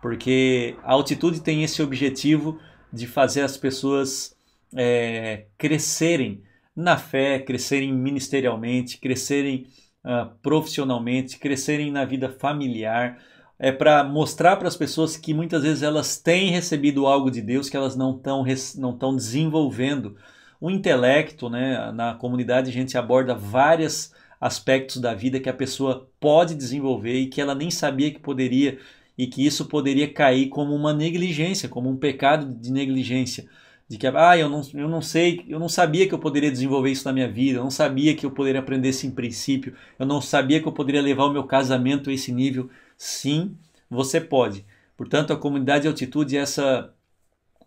porque a altitude tem esse objetivo de fazer as pessoas é, crescerem na fé, crescerem ministerialmente, crescerem uh, profissionalmente, crescerem na vida familiar é para mostrar para as pessoas que muitas vezes elas têm recebido algo de Deus que elas não estão não estão desenvolvendo o intelecto, né? Na comunidade a gente aborda vários aspectos da vida que a pessoa pode desenvolver e que ela nem sabia que poderia e que isso poderia cair como uma negligência, como um pecado de negligência, de que ah, eu não, eu não sei, eu não sabia que eu poderia desenvolver isso na minha vida, eu não sabia que eu poderia aprender esse princípio, eu não sabia que eu poderia levar o meu casamento a esse nível Sim, você pode. Portanto, a comunidade de altitude é essa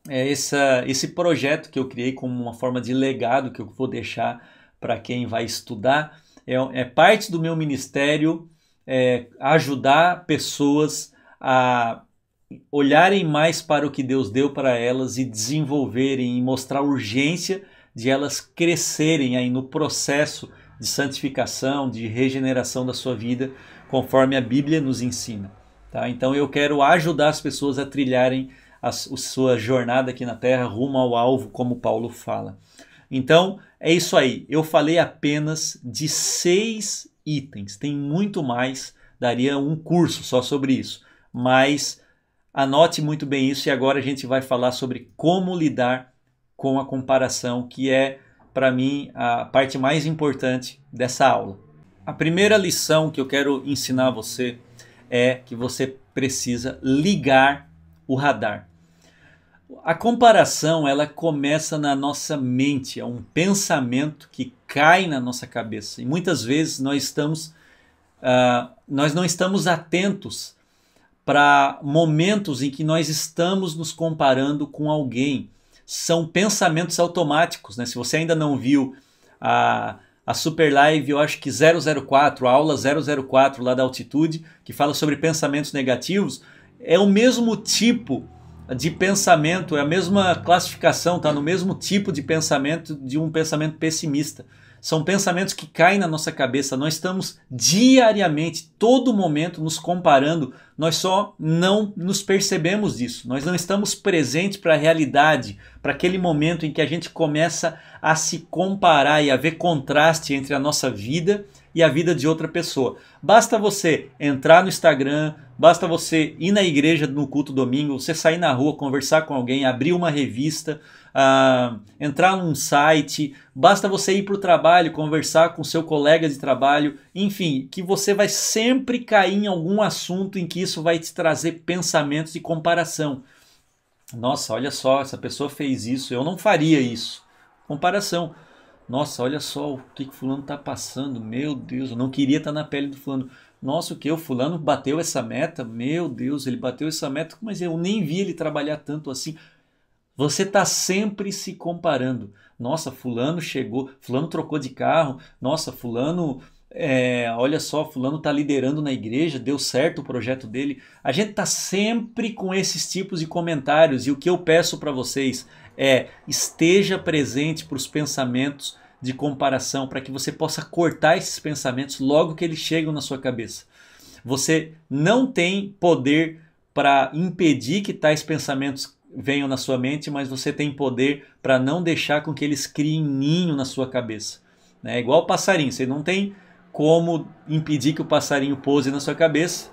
é essa, esse projeto que eu criei como uma forma de legado que eu vou deixar para quem vai estudar. É, é, parte do meu ministério é, ajudar pessoas a olharem mais para o que Deus deu para elas e desenvolverem e mostrar a urgência de elas crescerem aí no processo de santificação, de regeneração da sua vida, conforme a Bíblia nos ensina. Tá? Então eu quero ajudar as pessoas a trilharem a, a sua jornada aqui na Terra rumo ao alvo, como Paulo fala. Então é isso aí. Eu falei apenas de seis itens. Tem muito mais. Daria um curso só sobre isso. Mas anote muito bem isso e agora a gente vai falar sobre como lidar com a comparação, que é para mim a parte mais importante dessa aula. A primeira lição que eu quero ensinar a você é que você precisa ligar o radar. A comparação ela começa na nossa mente, é um pensamento que cai na nossa cabeça e muitas vezes nós estamos uh, nós não estamos atentos para momentos em que nós estamos nos comparando com alguém. São pensamentos automáticos, né? Se você ainda não viu a uh, a Super Live, eu acho que 004, a aula 004 lá da altitude, que fala sobre pensamentos negativos, é o mesmo tipo de pensamento, é a mesma classificação, tá no mesmo tipo de pensamento de um pensamento pessimista. São pensamentos que caem na nossa cabeça. Nós estamos diariamente, todo momento, nos comparando. Nós só não nos percebemos disso. Nós não estamos presentes para a realidade, para aquele momento em que a gente começa a se comparar e a ver contraste entre a nossa vida e a vida de outra pessoa. Basta você entrar no Instagram, basta você ir na igreja no culto domingo, você sair na rua, conversar com alguém, abrir uma revista ah, entrar num site, basta você ir para o trabalho, conversar com seu colega de trabalho, enfim, que você vai sempre cair em algum assunto em que isso vai te trazer pensamentos de comparação. Nossa, olha só, essa pessoa fez isso, eu não faria isso. Comparação. Nossa, olha só o que, que fulano está passando, meu Deus, eu não queria estar tá na pele do fulano. Nossa, o que? O fulano bateu essa meta? Meu Deus, ele bateu essa meta, mas eu nem vi ele trabalhar tanto assim. Você está sempre se comparando. Nossa, fulano chegou, fulano trocou de carro, nossa, fulano, é, olha só, fulano está liderando na igreja, deu certo o projeto dele. A gente está sempre com esses tipos de comentários e o que eu peço para vocês é esteja presente para os pensamentos de comparação, para que você possa cortar esses pensamentos logo que eles chegam na sua cabeça. Você não tem poder para impedir que tais pensamentos venham na sua mente, mas você tem poder para não deixar com que eles criem ninho na sua cabeça. Né? É igual o passarinho, você não tem como impedir que o passarinho pouse na sua cabeça,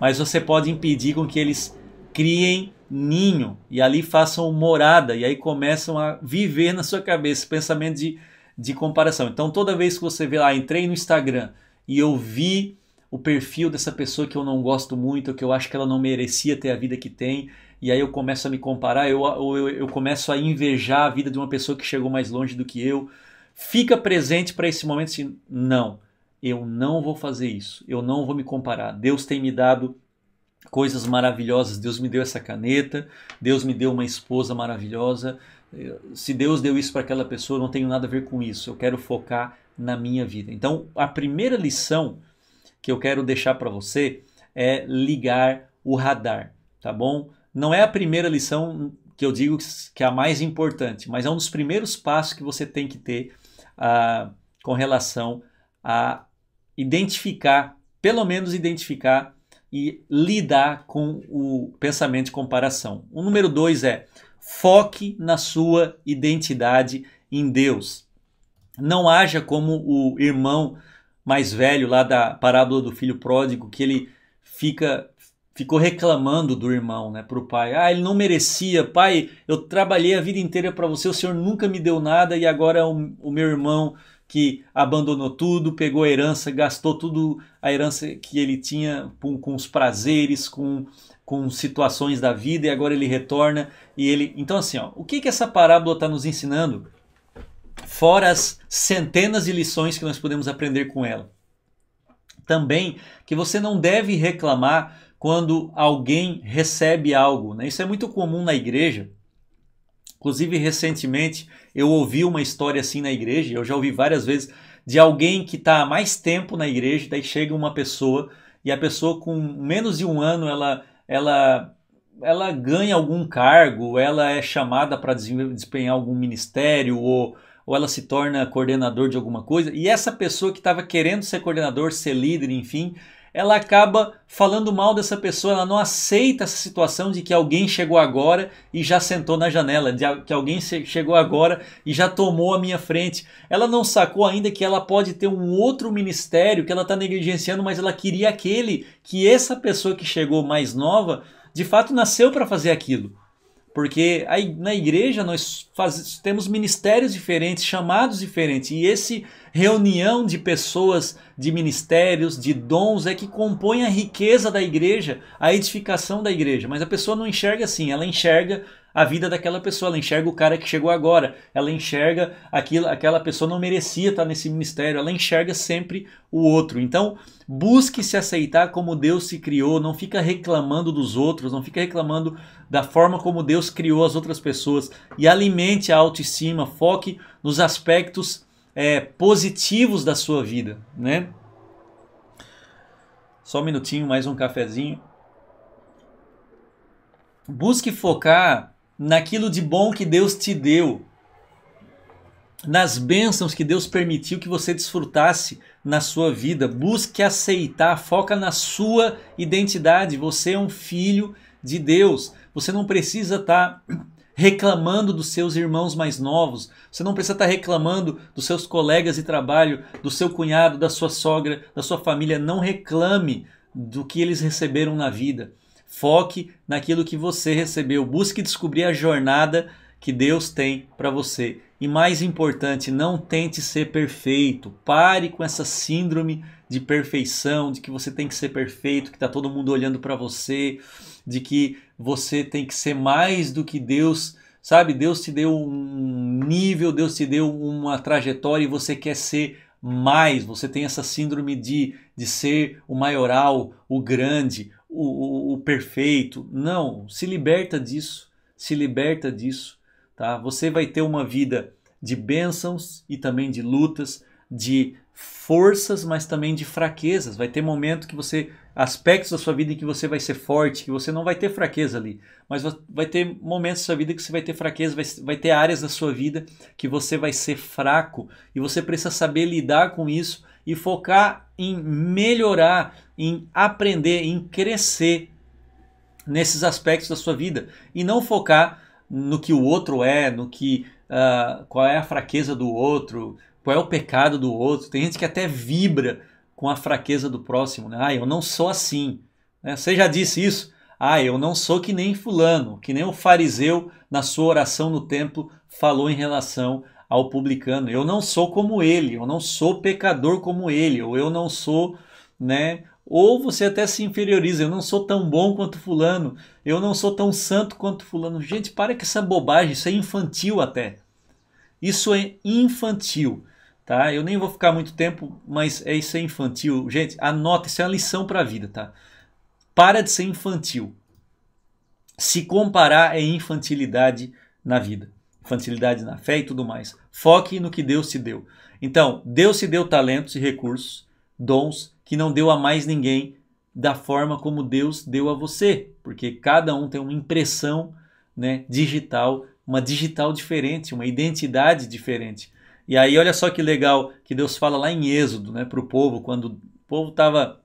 mas você pode impedir com que eles criem ninho e ali façam morada e aí começam a viver na sua cabeça pensamento de, de comparação. Então toda vez que você vê lá, entrei no Instagram e eu vi o perfil dessa pessoa que eu não gosto muito, que eu acho que ela não merecia ter a vida que tem, e aí eu começo a me comparar, eu, eu, eu começo a invejar a vida de uma pessoa que chegou mais longe do que eu. Fica presente para esse momento assim, não, eu não vou fazer isso, eu não vou me comparar. Deus tem me dado coisas maravilhosas, Deus me deu essa caneta, Deus me deu uma esposa maravilhosa. Se Deus deu isso para aquela pessoa, eu não tenho nada a ver com isso. Eu quero focar na minha vida. Então, a primeira lição que eu quero deixar para você é ligar o radar, tá bom? não é a primeira lição que eu digo que é a mais importante, mas é um dos primeiros passos que você tem que ter uh, com relação a identificar, pelo menos identificar e lidar com o pensamento de comparação. O número dois é foque na sua identidade em Deus. Não haja como o irmão mais velho lá da parábola do filho pródigo, que ele fica ficou reclamando do irmão, né, para o pai. Ah, ele não merecia, pai. Eu trabalhei a vida inteira para você, o senhor nunca me deu nada e agora o, o meu irmão que abandonou tudo, pegou a herança, gastou tudo a herança que ele tinha com, com os prazeres, com com situações da vida e agora ele retorna e ele. Então assim, ó, o que que essa parábola está nos ensinando? Fora as centenas de lições que nós podemos aprender com ela. Também que você não deve reclamar quando alguém recebe algo. Né? Isso é muito comum na igreja. Inclusive, recentemente eu ouvi uma história assim na igreja, eu já ouvi várias vezes, de alguém que está há mais tempo na igreja, daí chega uma pessoa e a pessoa com menos de um ano ela, ela, ela ganha algum cargo, ela é chamada para desempenhar algum ministério ou, ou ela se torna coordenador de alguma coisa, e essa pessoa que estava querendo ser coordenador, ser líder, enfim, ela acaba falando mal dessa pessoa, ela não aceita essa situação de que alguém chegou agora e já sentou na janela, de que alguém chegou agora e já tomou a minha frente. Ela não sacou ainda que ela pode ter um outro ministério que ela está negligenciando, mas ela queria aquele que essa pessoa que chegou mais nova de fato nasceu para fazer aquilo. Porque aí, na igreja nós faz, temos ministérios diferentes, chamados diferentes, e esse reunião de pessoas, de ministérios, de dons é que compõe a riqueza da igreja, a edificação da igreja. Mas a pessoa não enxerga assim, ela enxerga a vida daquela pessoa, ela enxerga o cara que chegou agora, ela enxerga aquilo, aquela pessoa não merecia estar nesse ministério, ela enxerga sempre o outro. Então, busque se aceitar como Deus se criou, não fica reclamando dos outros, não fica reclamando da forma como Deus criou as outras pessoas e alimente a autoestima, foque nos aspectos é, positivos da sua vida, né? Só um minutinho, mais um cafezinho. Busque focar naquilo de bom que Deus te deu, nas bênçãos que Deus permitiu que você desfrutasse na sua vida. Busque aceitar, foca na sua identidade. Você é um filho de Deus. Você não precisa estar tá reclamando dos seus irmãos mais novos. Você não precisa estar tá reclamando dos seus colegas de trabalho, do seu cunhado, da sua sogra, da sua família. Não reclame do que eles receberam na vida. Foque naquilo que você recebeu. Busque descobrir a jornada que Deus tem para você. E mais importante, não tente ser perfeito. Pare com essa síndrome de perfeição, de que você tem que ser perfeito, que está todo mundo olhando para você, de que você tem que ser mais do que Deus. Sabe, Deus te deu um nível, Deus te deu uma trajetória e você quer ser mais. Você tem essa síndrome de, de ser o maioral, o grande, o, o, o perfeito. Não, se liberta disso, se liberta disso. Tá? Você vai ter uma vida de bênçãos e também de lutas, de forças, mas também de fraquezas. Vai ter momento que você aspectos da sua vida em que você vai ser forte, que você não vai ter fraqueza ali, mas vai ter momentos da sua vida que você vai ter fraqueza, vai, vai ter áreas da sua vida que você vai ser fraco e você precisa saber lidar com isso e focar em melhorar, em aprender, em crescer nesses aspectos da sua vida e não focar no que o outro é, no que uh, qual é a fraqueza do outro, qual é o pecado do outro. Tem gente que até vibra com a fraqueza do próximo. Né? Ah, eu não sou assim. Né? Você já disse isso? Ah, eu não sou que nem fulano, que nem o fariseu na sua oração no templo falou em relação ao publicano. Eu não sou como ele, eu não sou pecador como ele, ou eu não sou né, ou você até se inferioriza, eu não sou tão bom quanto fulano, eu não sou tão santo quanto fulano. Gente, para com essa bobagem, isso é infantil até. Isso é infantil, tá? Eu nem vou ficar muito tempo, mas é isso é infantil. Gente, anota, isso é uma lição para a vida, tá? Para de ser infantil. Se comparar é infantilidade na vida, infantilidade na fé e tudo mais. Foque no que Deus te deu. Então, Deus te deu talentos e recursos, dons que não deu a mais ninguém da forma como Deus deu a você, porque cada um tem uma impressão né, digital, uma digital diferente, uma identidade diferente. E aí olha só que legal que Deus fala lá em Êxodo né, para o povo, quando o povo estava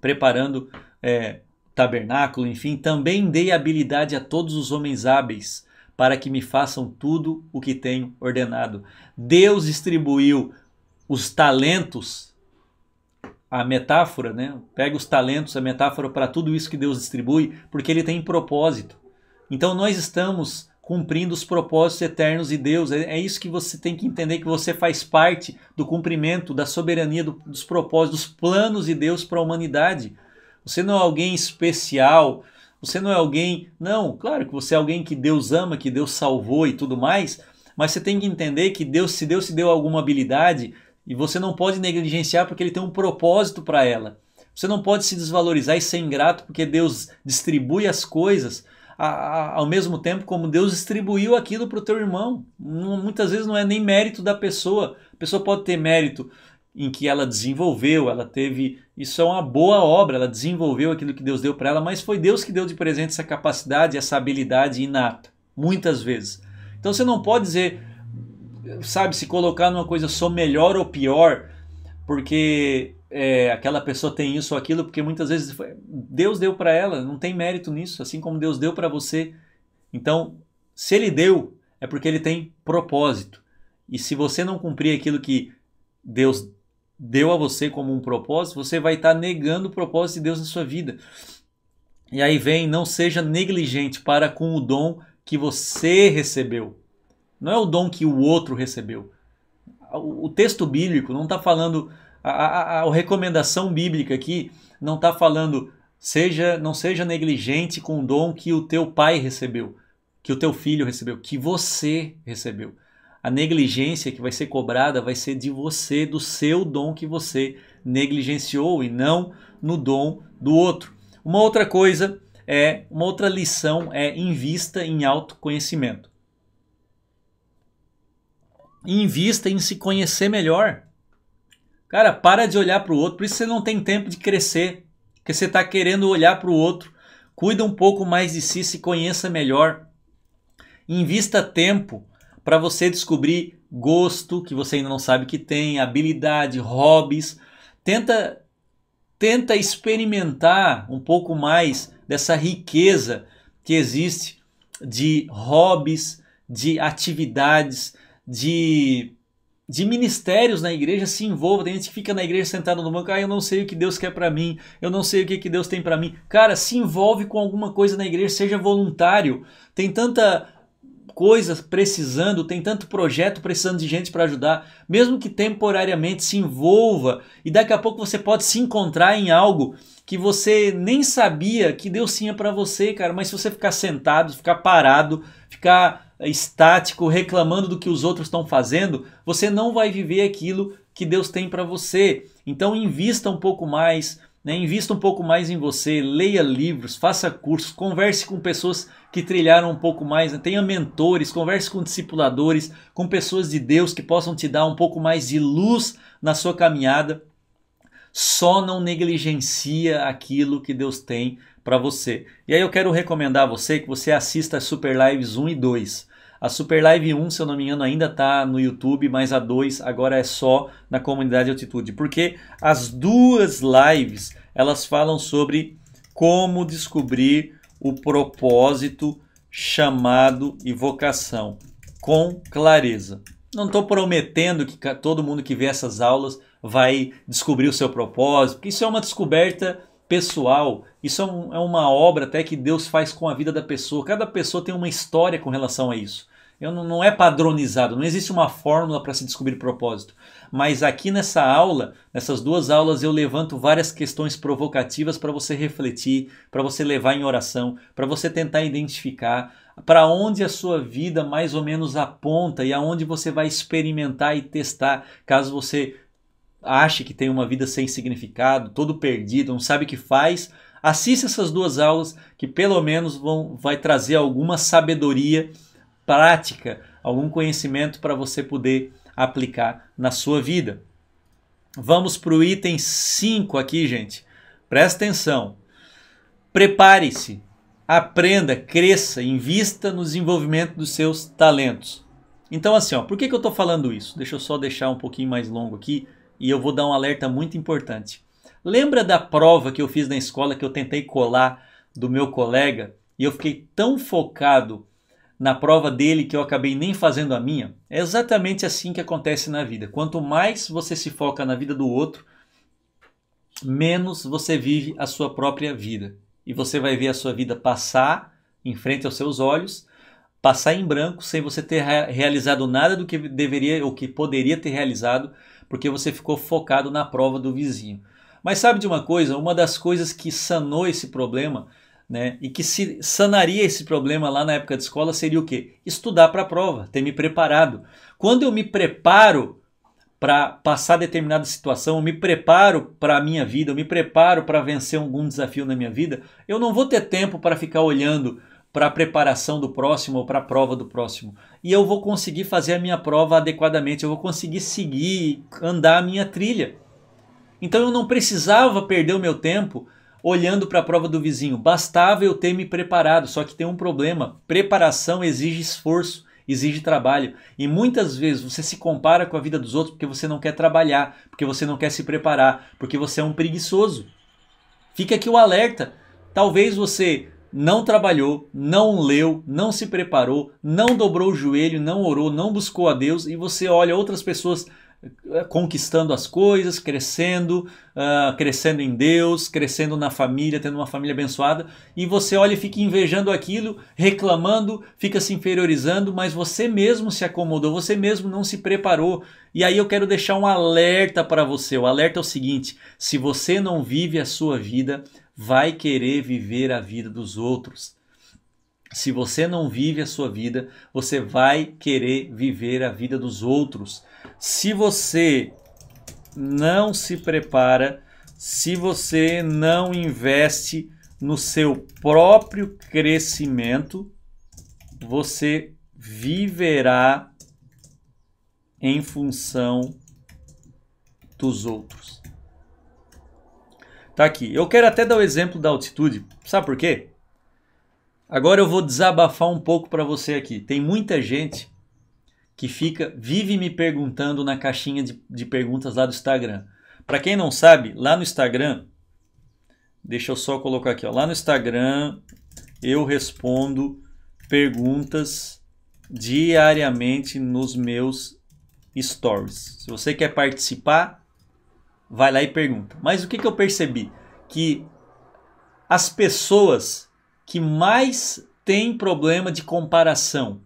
preparando é, tabernáculo, enfim, também dei habilidade a todos os homens hábeis para que me façam tudo o que tenho ordenado. Deus distribuiu os talentos a metáfora, né? Pega os talentos, a metáfora para tudo isso que Deus distribui, porque ele tem propósito. Então nós estamos cumprindo os propósitos eternos de Deus. É, é, isso que você tem que entender que você faz parte do cumprimento da soberania do, dos propósitos, dos planos de Deus para a humanidade. Você não é alguém especial, você não é alguém, não, claro que você é alguém que Deus ama, que Deus salvou e tudo mais, mas você tem que entender que Deus, se Deus se deu alguma habilidade, e você não pode negligenciar porque ele tem um propósito para ela. Você não pode se desvalorizar e ser ingrato porque Deus distribui as coisas a, a, ao mesmo tempo como Deus distribuiu aquilo para o teu irmão. Não, muitas vezes não é nem mérito da pessoa. A pessoa pode ter mérito em que ela desenvolveu, ela teve. Isso é uma boa obra, ela desenvolveu aquilo que Deus deu para ela, mas foi Deus que deu de presente essa capacidade, essa habilidade inata, muitas vezes. Então você não pode dizer sabe, se colocar numa coisa sou melhor ou pior, porque é, aquela pessoa tem isso ou aquilo, porque muitas vezes Deus deu para ela, não tem mérito nisso, assim como Deus deu para você. Então, se ele deu, é porque ele tem propósito. E se você não cumprir aquilo que Deus deu a você como um propósito, você vai estar tá negando o propósito de Deus na sua vida. E aí vem, não seja negligente para com o dom que você recebeu. Não é o dom que o outro recebeu. O texto bíblico não está falando, a, a, a, recomendação bíblica aqui não está falando, seja, não seja negligente com o dom que o teu pai recebeu, que o teu filho recebeu, que você recebeu. A negligência que vai ser cobrada vai ser de você, do seu dom que você negligenciou e não no dom do outro. Uma outra coisa é, uma outra lição é invista em autoconhecimento invista em se conhecer melhor. Cara, para de olhar para o outro, por isso você não tem tempo de crescer, porque você está querendo olhar para o outro. Cuida um pouco mais de si, se conheça melhor. Invista tempo para você descobrir gosto que você ainda não sabe que tem, habilidade, hobbies. Tenta tenta experimentar um pouco mais dessa riqueza que existe de hobbies, de atividades, de, de ministérios na igreja se envolva. Tem gente que fica na igreja sentado no banco, ah, eu não sei o que Deus quer para mim, eu não sei o que, que Deus tem para mim. Cara, se envolve com alguma coisa na igreja, seja voluntário. Tem tanta coisa precisando, tem tanto projeto precisando de gente para ajudar, mesmo que temporariamente se envolva e daqui a pouco você pode se encontrar em algo que você nem sabia que Deus tinha para você, cara, mas se você ficar sentado, ficar parado, ficar estático, reclamando do que os outros estão fazendo, você não vai viver aquilo que Deus tem para você. Então invista um pouco mais, né? invista um pouco mais em você, leia livros, faça cursos, converse com pessoas que trilharam um pouco mais, né? tenha mentores, converse com discipuladores, com pessoas de Deus que possam te dar um pouco mais de luz na sua caminhada. Só não negligencia aquilo que Deus tem para você. E aí eu quero recomendar a você que você assista as Super Lives 1 e 2. A Super Live 1, se eu não me engano, ainda está no YouTube, mas a 2 agora é só na comunidade Altitude, porque as duas lives elas falam sobre como descobrir o propósito, chamado e vocação com clareza. Não estou prometendo que todo mundo que vê essas aulas vai descobrir o seu propósito, porque isso é uma descoberta pessoal. Isso é, um, é uma obra até que Deus faz com a vida da pessoa. Cada pessoa tem uma história com relação a isso. Eu não, não, é padronizado, não existe uma fórmula para se descobrir propósito. Mas aqui nessa aula, nessas duas aulas, eu levanto várias questões provocativas para você refletir, para você levar em oração, para você tentar identificar para onde a sua vida mais ou menos aponta e aonde você vai experimentar e testar, caso você acha que tem uma vida sem significado, todo perdido, não sabe o que faz, assista essas duas aulas que pelo menos vão, vai trazer alguma sabedoria prática, algum conhecimento para você poder aplicar na sua vida. Vamos para o item 5 aqui, gente. Presta atenção. Prepare-se, aprenda, cresça, invista no desenvolvimento dos seus talentos. Então, assim, ó, por que, que eu estou falando isso? Deixa eu só deixar um pouquinho mais longo aqui e eu vou dar um alerta muito importante. Lembra da prova que eu fiz na escola que eu tentei colar do meu colega e eu fiquei tão focado na prova dele que eu acabei nem fazendo a minha? É exatamente assim que acontece na vida. Quanto mais você se foca na vida do outro, menos você vive a sua própria vida. E você vai ver a sua vida passar em frente aos seus olhos, passar em branco sem você ter realizado nada do que deveria ou que poderia ter realizado porque você ficou focado na prova do vizinho. Mas sabe de uma coisa? Uma das coisas que sanou esse problema, né, e que se sanaria esse problema lá na época de escola seria o quê? Estudar para a prova, ter me preparado. Quando eu me preparo para passar determinada situação, eu me preparo para a minha vida, eu me preparo para vencer algum desafio na minha vida, eu não vou ter tempo para ficar olhando para a preparação do próximo ou para a prova do próximo. E eu vou conseguir fazer a minha prova adequadamente, eu vou conseguir seguir, andar a minha trilha. Então eu não precisava perder o meu tempo olhando para a prova do vizinho, bastava eu ter me preparado. Só que tem um problema: preparação exige esforço, exige trabalho. E muitas vezes você se compara com a vida dos outros porque você não quer trabalhar, porque você não quer se preparar, porque você é um preguiçoso. Fica aqui o alerta. Talvez você não trabalhou, não leu, não se preparou, não dobrou o joelho, não orou, não buscou a Deus e você olha outras pessoas eh, conquistando as coisas, crescendo, uh, crescendo em Deus, crescendo na família, tendo uma família abençoada, e você olha e fica invejando aquilo, reclamando, fica se inferiorizando, mas você mesmo se acomodou, você mesmo não se preparou. E aí eu quero deixar um alerta para você. O alerta é o seguinte: se você não vive a sua vida vai querer viver a vida dos outros. Se você não vive a sua vida, você vai querer viver a vida dos outros. Se você não se prepara, se você não investe no seu próprio crescimento, você viverá em função dos outros. Tá aqui. Eu quero até dar o exemplo da altitude. Sabe por quê? Agora eu vou desabafar um pouco para você aqui. Tem muita gente que fica, vive me perguntando na caixinha de, de perguntas lá do Instagram. Para quem não sabe, lá no Instagram, deixa eu só colocar aqui, ó, lá no Instagram eu respondo perguntas diariamente nos meus stories. Se você quer participar, vai lá e pergunta. Mas o que, que eu percebi? Que as pessoas que mais têm problema de comparação,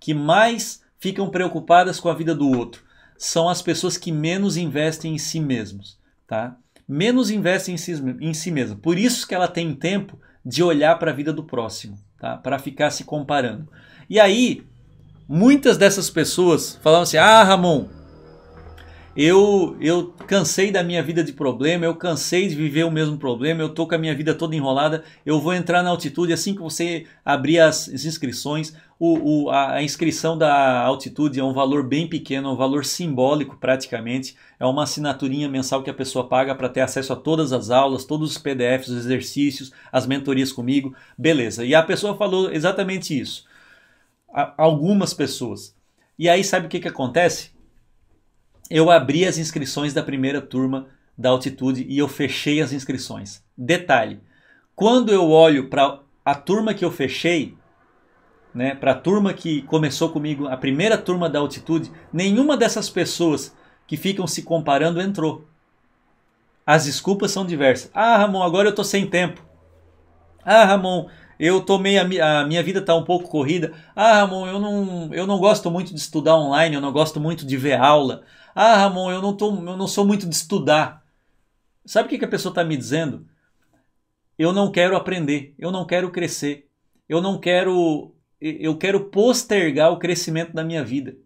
que mais ficam preocupadas com a vida do outro, são as pessoas que menos investem em si mesmos, tá? Menos investem em si, em si mesmo. Por isso que ela tem tempo de olhar para a vida do próximo, tá? Para ficar se comparando. E aí, muitas dessas pessoas falavam assim: "Ah, Ramon, eu, eu cansei da minha vida de problema, eu cansei de viver o mesmo problema, eu tô com a minha vida toda enrolada, eu vou entrar na altitude assim que você abrir as, as inscrições. O, o, a, a inscrição da altitude é um valor bem pequeno, é um valor simbólico praticamente. É uma assinaturinha mensal que a pessoa paga para ter acesso a todas as aulas, todos os PDFs, os exercícios, as mentorias comigo. Beleza. E a pessoa falou exatamente isso. A, algumas pessoas. E aí sabe o que, que acontece? eu abri as inscrições da primeira turma da altitude e eu fechei as inscrições. Detalhe: quando eu olho para a turma que eu fechei, né, para a turma que começou comigo, a primeira turma da altitude, nenhuma dessas pessoas que ficam se comparando entrou. As desculpas são diversas. Ah, Ramon, agora eu estou sem tempo. Ah, Ramon, eu tomei a, a minha vida está um pouco corrida. Ah, Ramon, eu não, eu não gosto muito de estudar online, eu não gosto muito de ver aula. Ah, Ramon, eu não, tô, eu não sou muito de estudar. Sabe o que, que a pessoa está me dizendo? Eu não quero aprender, eu não quero crescer, eu não quero. Eu quero postergar o crescimento da minha vida.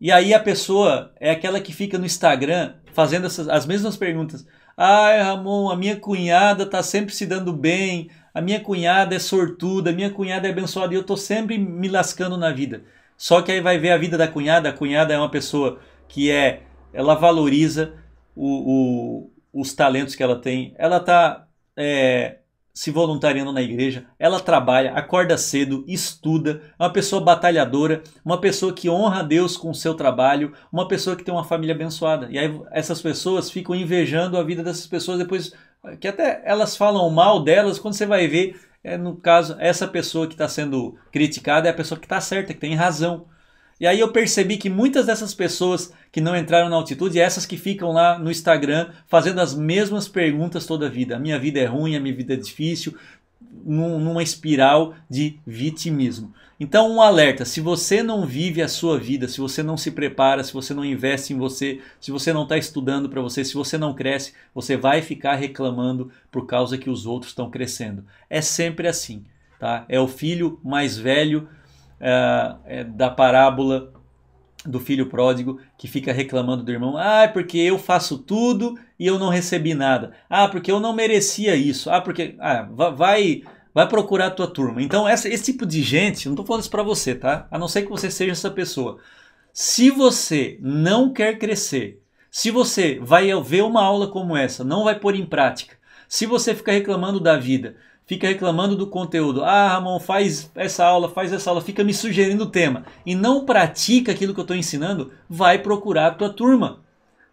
E aí a pessoa é aquela que fica no Instagram fazendo essas, as mesmas perguntas. Ai, Ramon, a minha cunhada está sempre se dando bem, a minha cunhada é sortuda, a minha cunhada é abençoada e eu estou sempre me lascando na vida. Só que aí vai ver a vida da cunhada, a cunhada é uma pessoa que é ela valoriza o, o, os talentos que ela tem, ela está é, se voluntariando na igreja, ela trabalha, acorda cedo, estuda, é uma pessoa batalhadora, uma pessoa que honra a Deus com o seu trabalho, uma pessoa que tem uma família abençoada. E aí essas pessoas ficam invejando a vida dessas pessoas depois, que até elas falam mal delas, quando você vai ver, é, no caso, essa pessoa que está sendo criticada é a pessoa que está certa, que tem razão. E aí eu percebi que muitas dessas pessoas que não entraram na altitude, essas que ficam lá no Instagram fazendo as mesmas perguntas toda a vida. A minha vida é ruim, a minha vida é difícil, numa espiral de vitimismo. Então, um alerta: se você não vive a sua vida, se você não se prepara, se você não investe em você, se você não está estudando para você, se você não cresce, você vai ficar reclamando por causa que os outros estão crescendo. É sempre assim, tá? É o filho mais velho ah, é, da parábola do filho pródigo que fica reclamando do irmão. Ah, porque eu faço tudo e eu não recebi nada. Ah, porque eu não merecia isso. Ah, porque. Ah, vai. Vai procurar a tua turma. Então, essa, esse tipo de gente, não estou falando isso para você, tá? A não ser que você seja essa pessoa. Se você não quer crescer, se você vai ver uma aula como essa, não vai pôr em prática, se você ficar reclamando da vida, fica reclamando do conteúdo. Ah, Ramon, faz essa aula, faz essa aula, fica me sugerindo o tema e não pratica aquilo que eu estou ensinando, vai procurar a tua turma.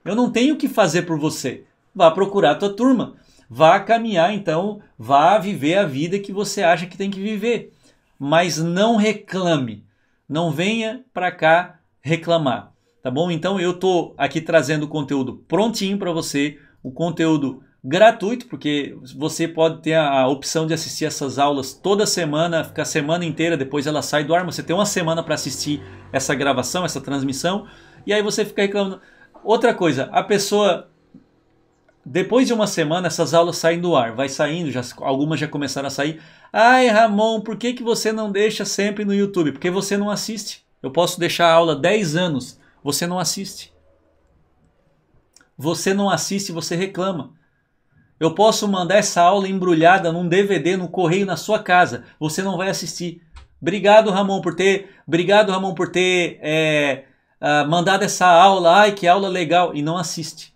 Eu não tenho o que fazer por você. Vá procurar a tua turma. Vá caminhar, então, vá viver a vida que você acha que tem que viver. Mas não reclame. Não venha para cá reclamar, tá bom? Então eu estou aqui trazendo o conteúdo prontinho para você, o conteúdo gratuito, porque você pode ter a opção de assistir essas aulas toda semana, ficar a semana inteira, depois ela sai do ar, você tem uma semana para assistir essa gravação, essa transmissão, e aí você fica reclamando. Outra coisa, a pessoa depois de uma semana essas aulas saem do ar, vai saindo, já, algumas já começaram a sair. Ai, Ramon, por que que você não deixa sempre no YouTube? Porque você não assiste. Eu posso deixar a aula 10 anos, você não assiste. Você não assiste, você reclama. Eu posso mandar essa aula embrulhada num DVD no correio na sua casa. Você não vai assistir. Obrigado, Ramon, por ter. Obrigado, Ramon, por ter é, uh, mandado essa aula. Ai, que aula legal! E não assiste.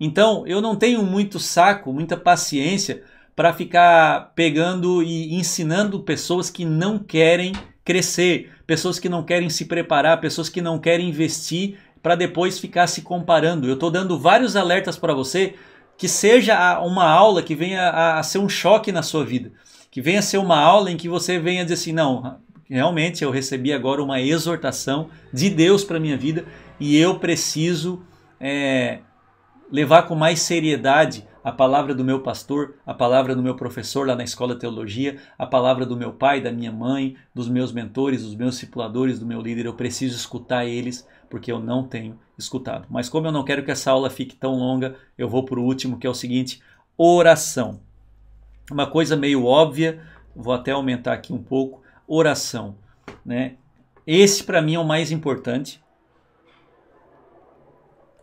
Então, eu não tenho muito saco, muita paciência para ficar pegando e ensinando pessoas que não querem crescer, pessoas que não querem se preparar, pessoas que não querem investir para depois ficar se comparando. Eu estou dando vários alertas para você que seja uma aula que venha a, ser um choque na sua vida, que venha a ser uma aula em que você venha dizer assim, não, realmente eu recebi agora uma exortação de Deus para minha vida e eu preciso é, levar com mais seriedade a palavra do meu pastor, a palavra do meu professor lá na escola de teologia, a palavra do meu pai, da minha mãe, dos meus mentores, dos meus discipuladores, do meu líder. Eu preciso escutar eles porque eu não tenho escutado. Mas como eu não quero que essa aula fique tão longa, eu vou para o último, que é o seguinte: oração. Uma coisa meio óbvia, vou até aumentar aqui um pouco, oração. Né? Esse para mim é o mais importante.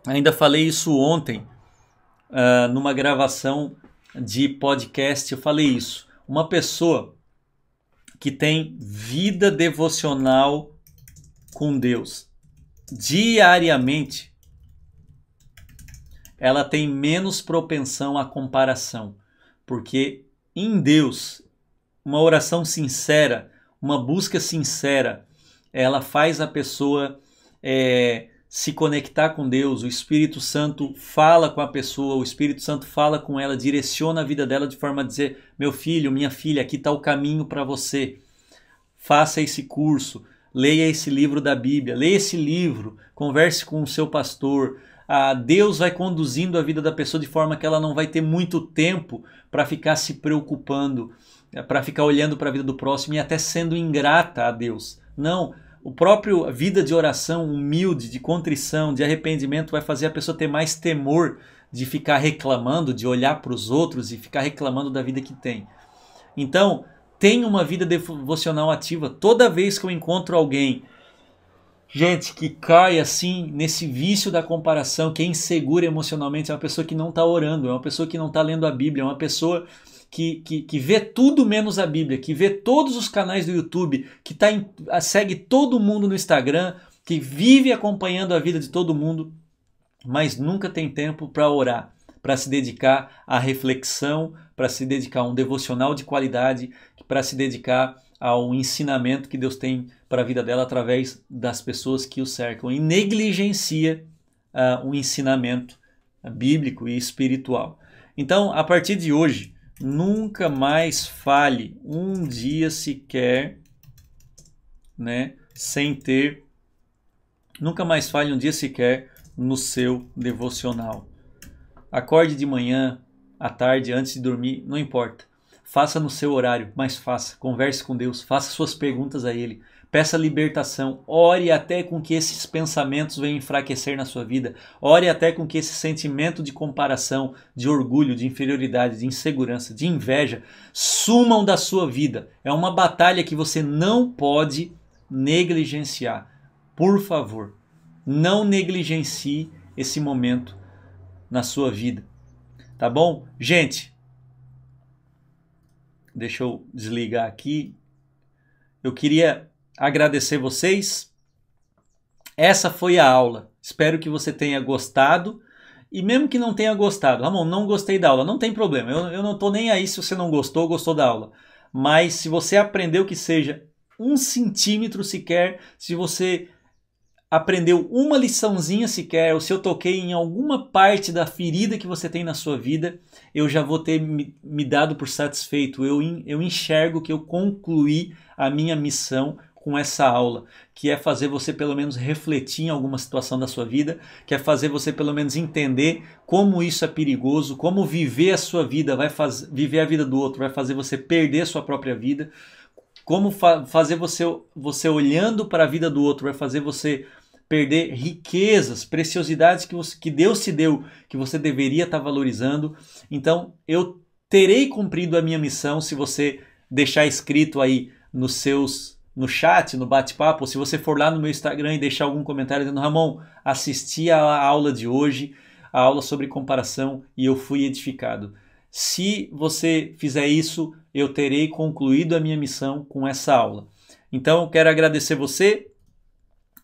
Ainda falei isso ontem, uh, numa gravação de podcast, eu falei isso. Uma pessoa que tem vida devocional com Deus, diariamente, ela tem menos propensão à comparação, porque em Deus, uma oração sincera, uma busca sincera, ela faz a pessoa é, se conectar com Deus. O Espírito Santo fala com a pessoa, o Espírito Santo fala com ela, direciona a vida dela de forma a dizer: meu filho, minha filha, aqui está o caminho para você. Faça esse curso, leia esse livro da Bíblia, leia esse livro, converse com o seu pastor. Ah, Deus vai conduzindo a vida da pessoa de forma que ela não vai ter muito tempo para ficar se preocupando, eh, para ficar olhando para a vida do próximo e até sendo ingrata a Deus. Não, o próprio vida de oração humilde, de contrição, de arrependimento vai fazer a pessoa ter mais temor de ficar reclamando, de olhar para os outros e ficar reclamando da vida que tem. Então, tenho uma vida devocional ativa. Toda vez que eu encontro alguém, gente, que cai assim nesse vício da comparação, que é insegura emocionalmente, é uma pessoa que não está orando, é uma pessoa que não está lendo a Bíblia, é uma pessoa que, que, que, vê tudo menos a Bíblia, que vê todos os canais do YouTube, que tá em, segue todo mundo no Instagram, que vive acompanhando a vida de todo mundo, mas nunca tem tempo para orar, para se dedicar à reflexão, para se dedicar a um devocional de qualidade para se dedicar ao ensinamento que Deus tem para a vida dela através das pessoas que o cercam e negligencia uh, o ensinamento bíblico e espiritual. Então, a partir de hoje, nunca mais fale um dia sequer, né, sem ter, nunca mais fale um dia sequer no seu devocional. Acorde de manhã, à tarde, antes de dormir, não importa faça no seu horário, mas faça, converse com Deus, faça suas perguntas a Ele, peça libertação, ore até com que esses pensamentos venham enfraquecer na sua vida, ore até com que esse sentimento de comparação, de orgulho, de inferioridade, de insegurança, de inveja sumam da sua vida. É uma batalha que você não pode negligenciar. Por favor, não negligencie esse momento na sua vida. Tá bom? Gente, Deixa eu desligar aqui. Eu queria agradecer vocês. Essa foi a aula. Espero que você tenha gostado. E mesmo que não tenha gostado, Ramon, não gostei da aula, não tem problema. Eu, eu não estou nem aí se você não gostou ou gostou da aula. Mas se você aprendeu que seja um centímetro sequer, se você aprendeu uma liçãozinha sequer, ou se eu toquei em alguma parte da ferida que você tem na sua vida, eu já vou ter me, me dado por satisfeito. Eu, eu enxergo que eu concluí a minha missão com essa aula, que é fazer você pelo menos refletir em alguma situação da sua vida, que é fazer você pelo menos entender como isso é perigoso, como viver a sua vida vai fazer viver a vida do outro vai fazer você perder a sua própria vida, como fa fazer você você olhando para a vida do outro vai fazer você perder riquezas, preciosidades que, você, que Deus se deu, que você deveria estar tá valorizando. Então, eu terei cumprido a minha missão se você deixar escrito aí nos seus no chat, no bate-papo, se você for lá no meu Instagram e deixar algum comentário dizendo Ramon, assisti a aula de hoje, a aula sobre comparação e eu fui edificado. Se você fizer isso, eu terei concluído a minha missão com essa aula. Então, quero agradecer você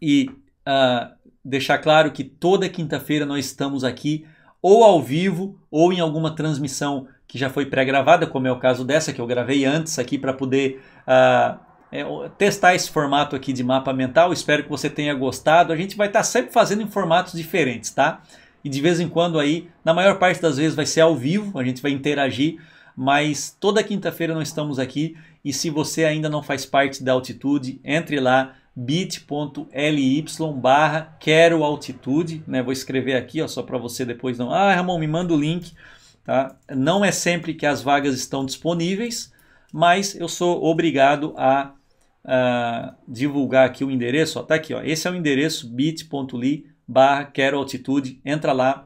e uh, deixar claro que toda quinta-feira nós estamos aqui ou ao vivo ou em alguma transmissão que já foi pré-gravada, como é o caso dessa que eu gravei antes aqui para poder uh, é, testar esse formato aqui de mapa mental. Espero que você tenha gostado. A gente vai estar tá sempre fazendo em formatos diferentes, tá? E de vez em quando aí, na maior parte das vezes vai ser ao vivo, a gente vai interagir, mas toda quinta-feira nós estamos aqui e se você ainda não faz parte da Altitude, entre lá, bit.ly barra quero altitude, né? Vou escrever aqui, ó, só para você depois não. Ah, Ramon, me manda o link, tá? Não é sempre que as vagas estão disponíveis, mas eu sou obrigado a, a divulgar aqui o endereço, ó, tá aqui, ó. Esse é o endereço bit.ly barra quero altitude, entra lá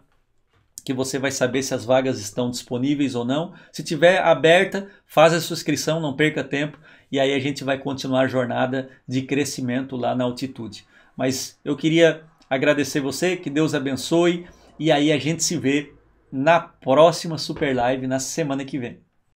que você vai saber se as vagas estão disponíveis ou não. Se tiver aberta, faz a sua inscrição, não perca tempo e aí a gente vai continuar a jornada de crescimento lá na altitude. Mas eu queria agradecer você, que Deus abençoe, e aí a gente se vê na próxima Super Live na semana que vem.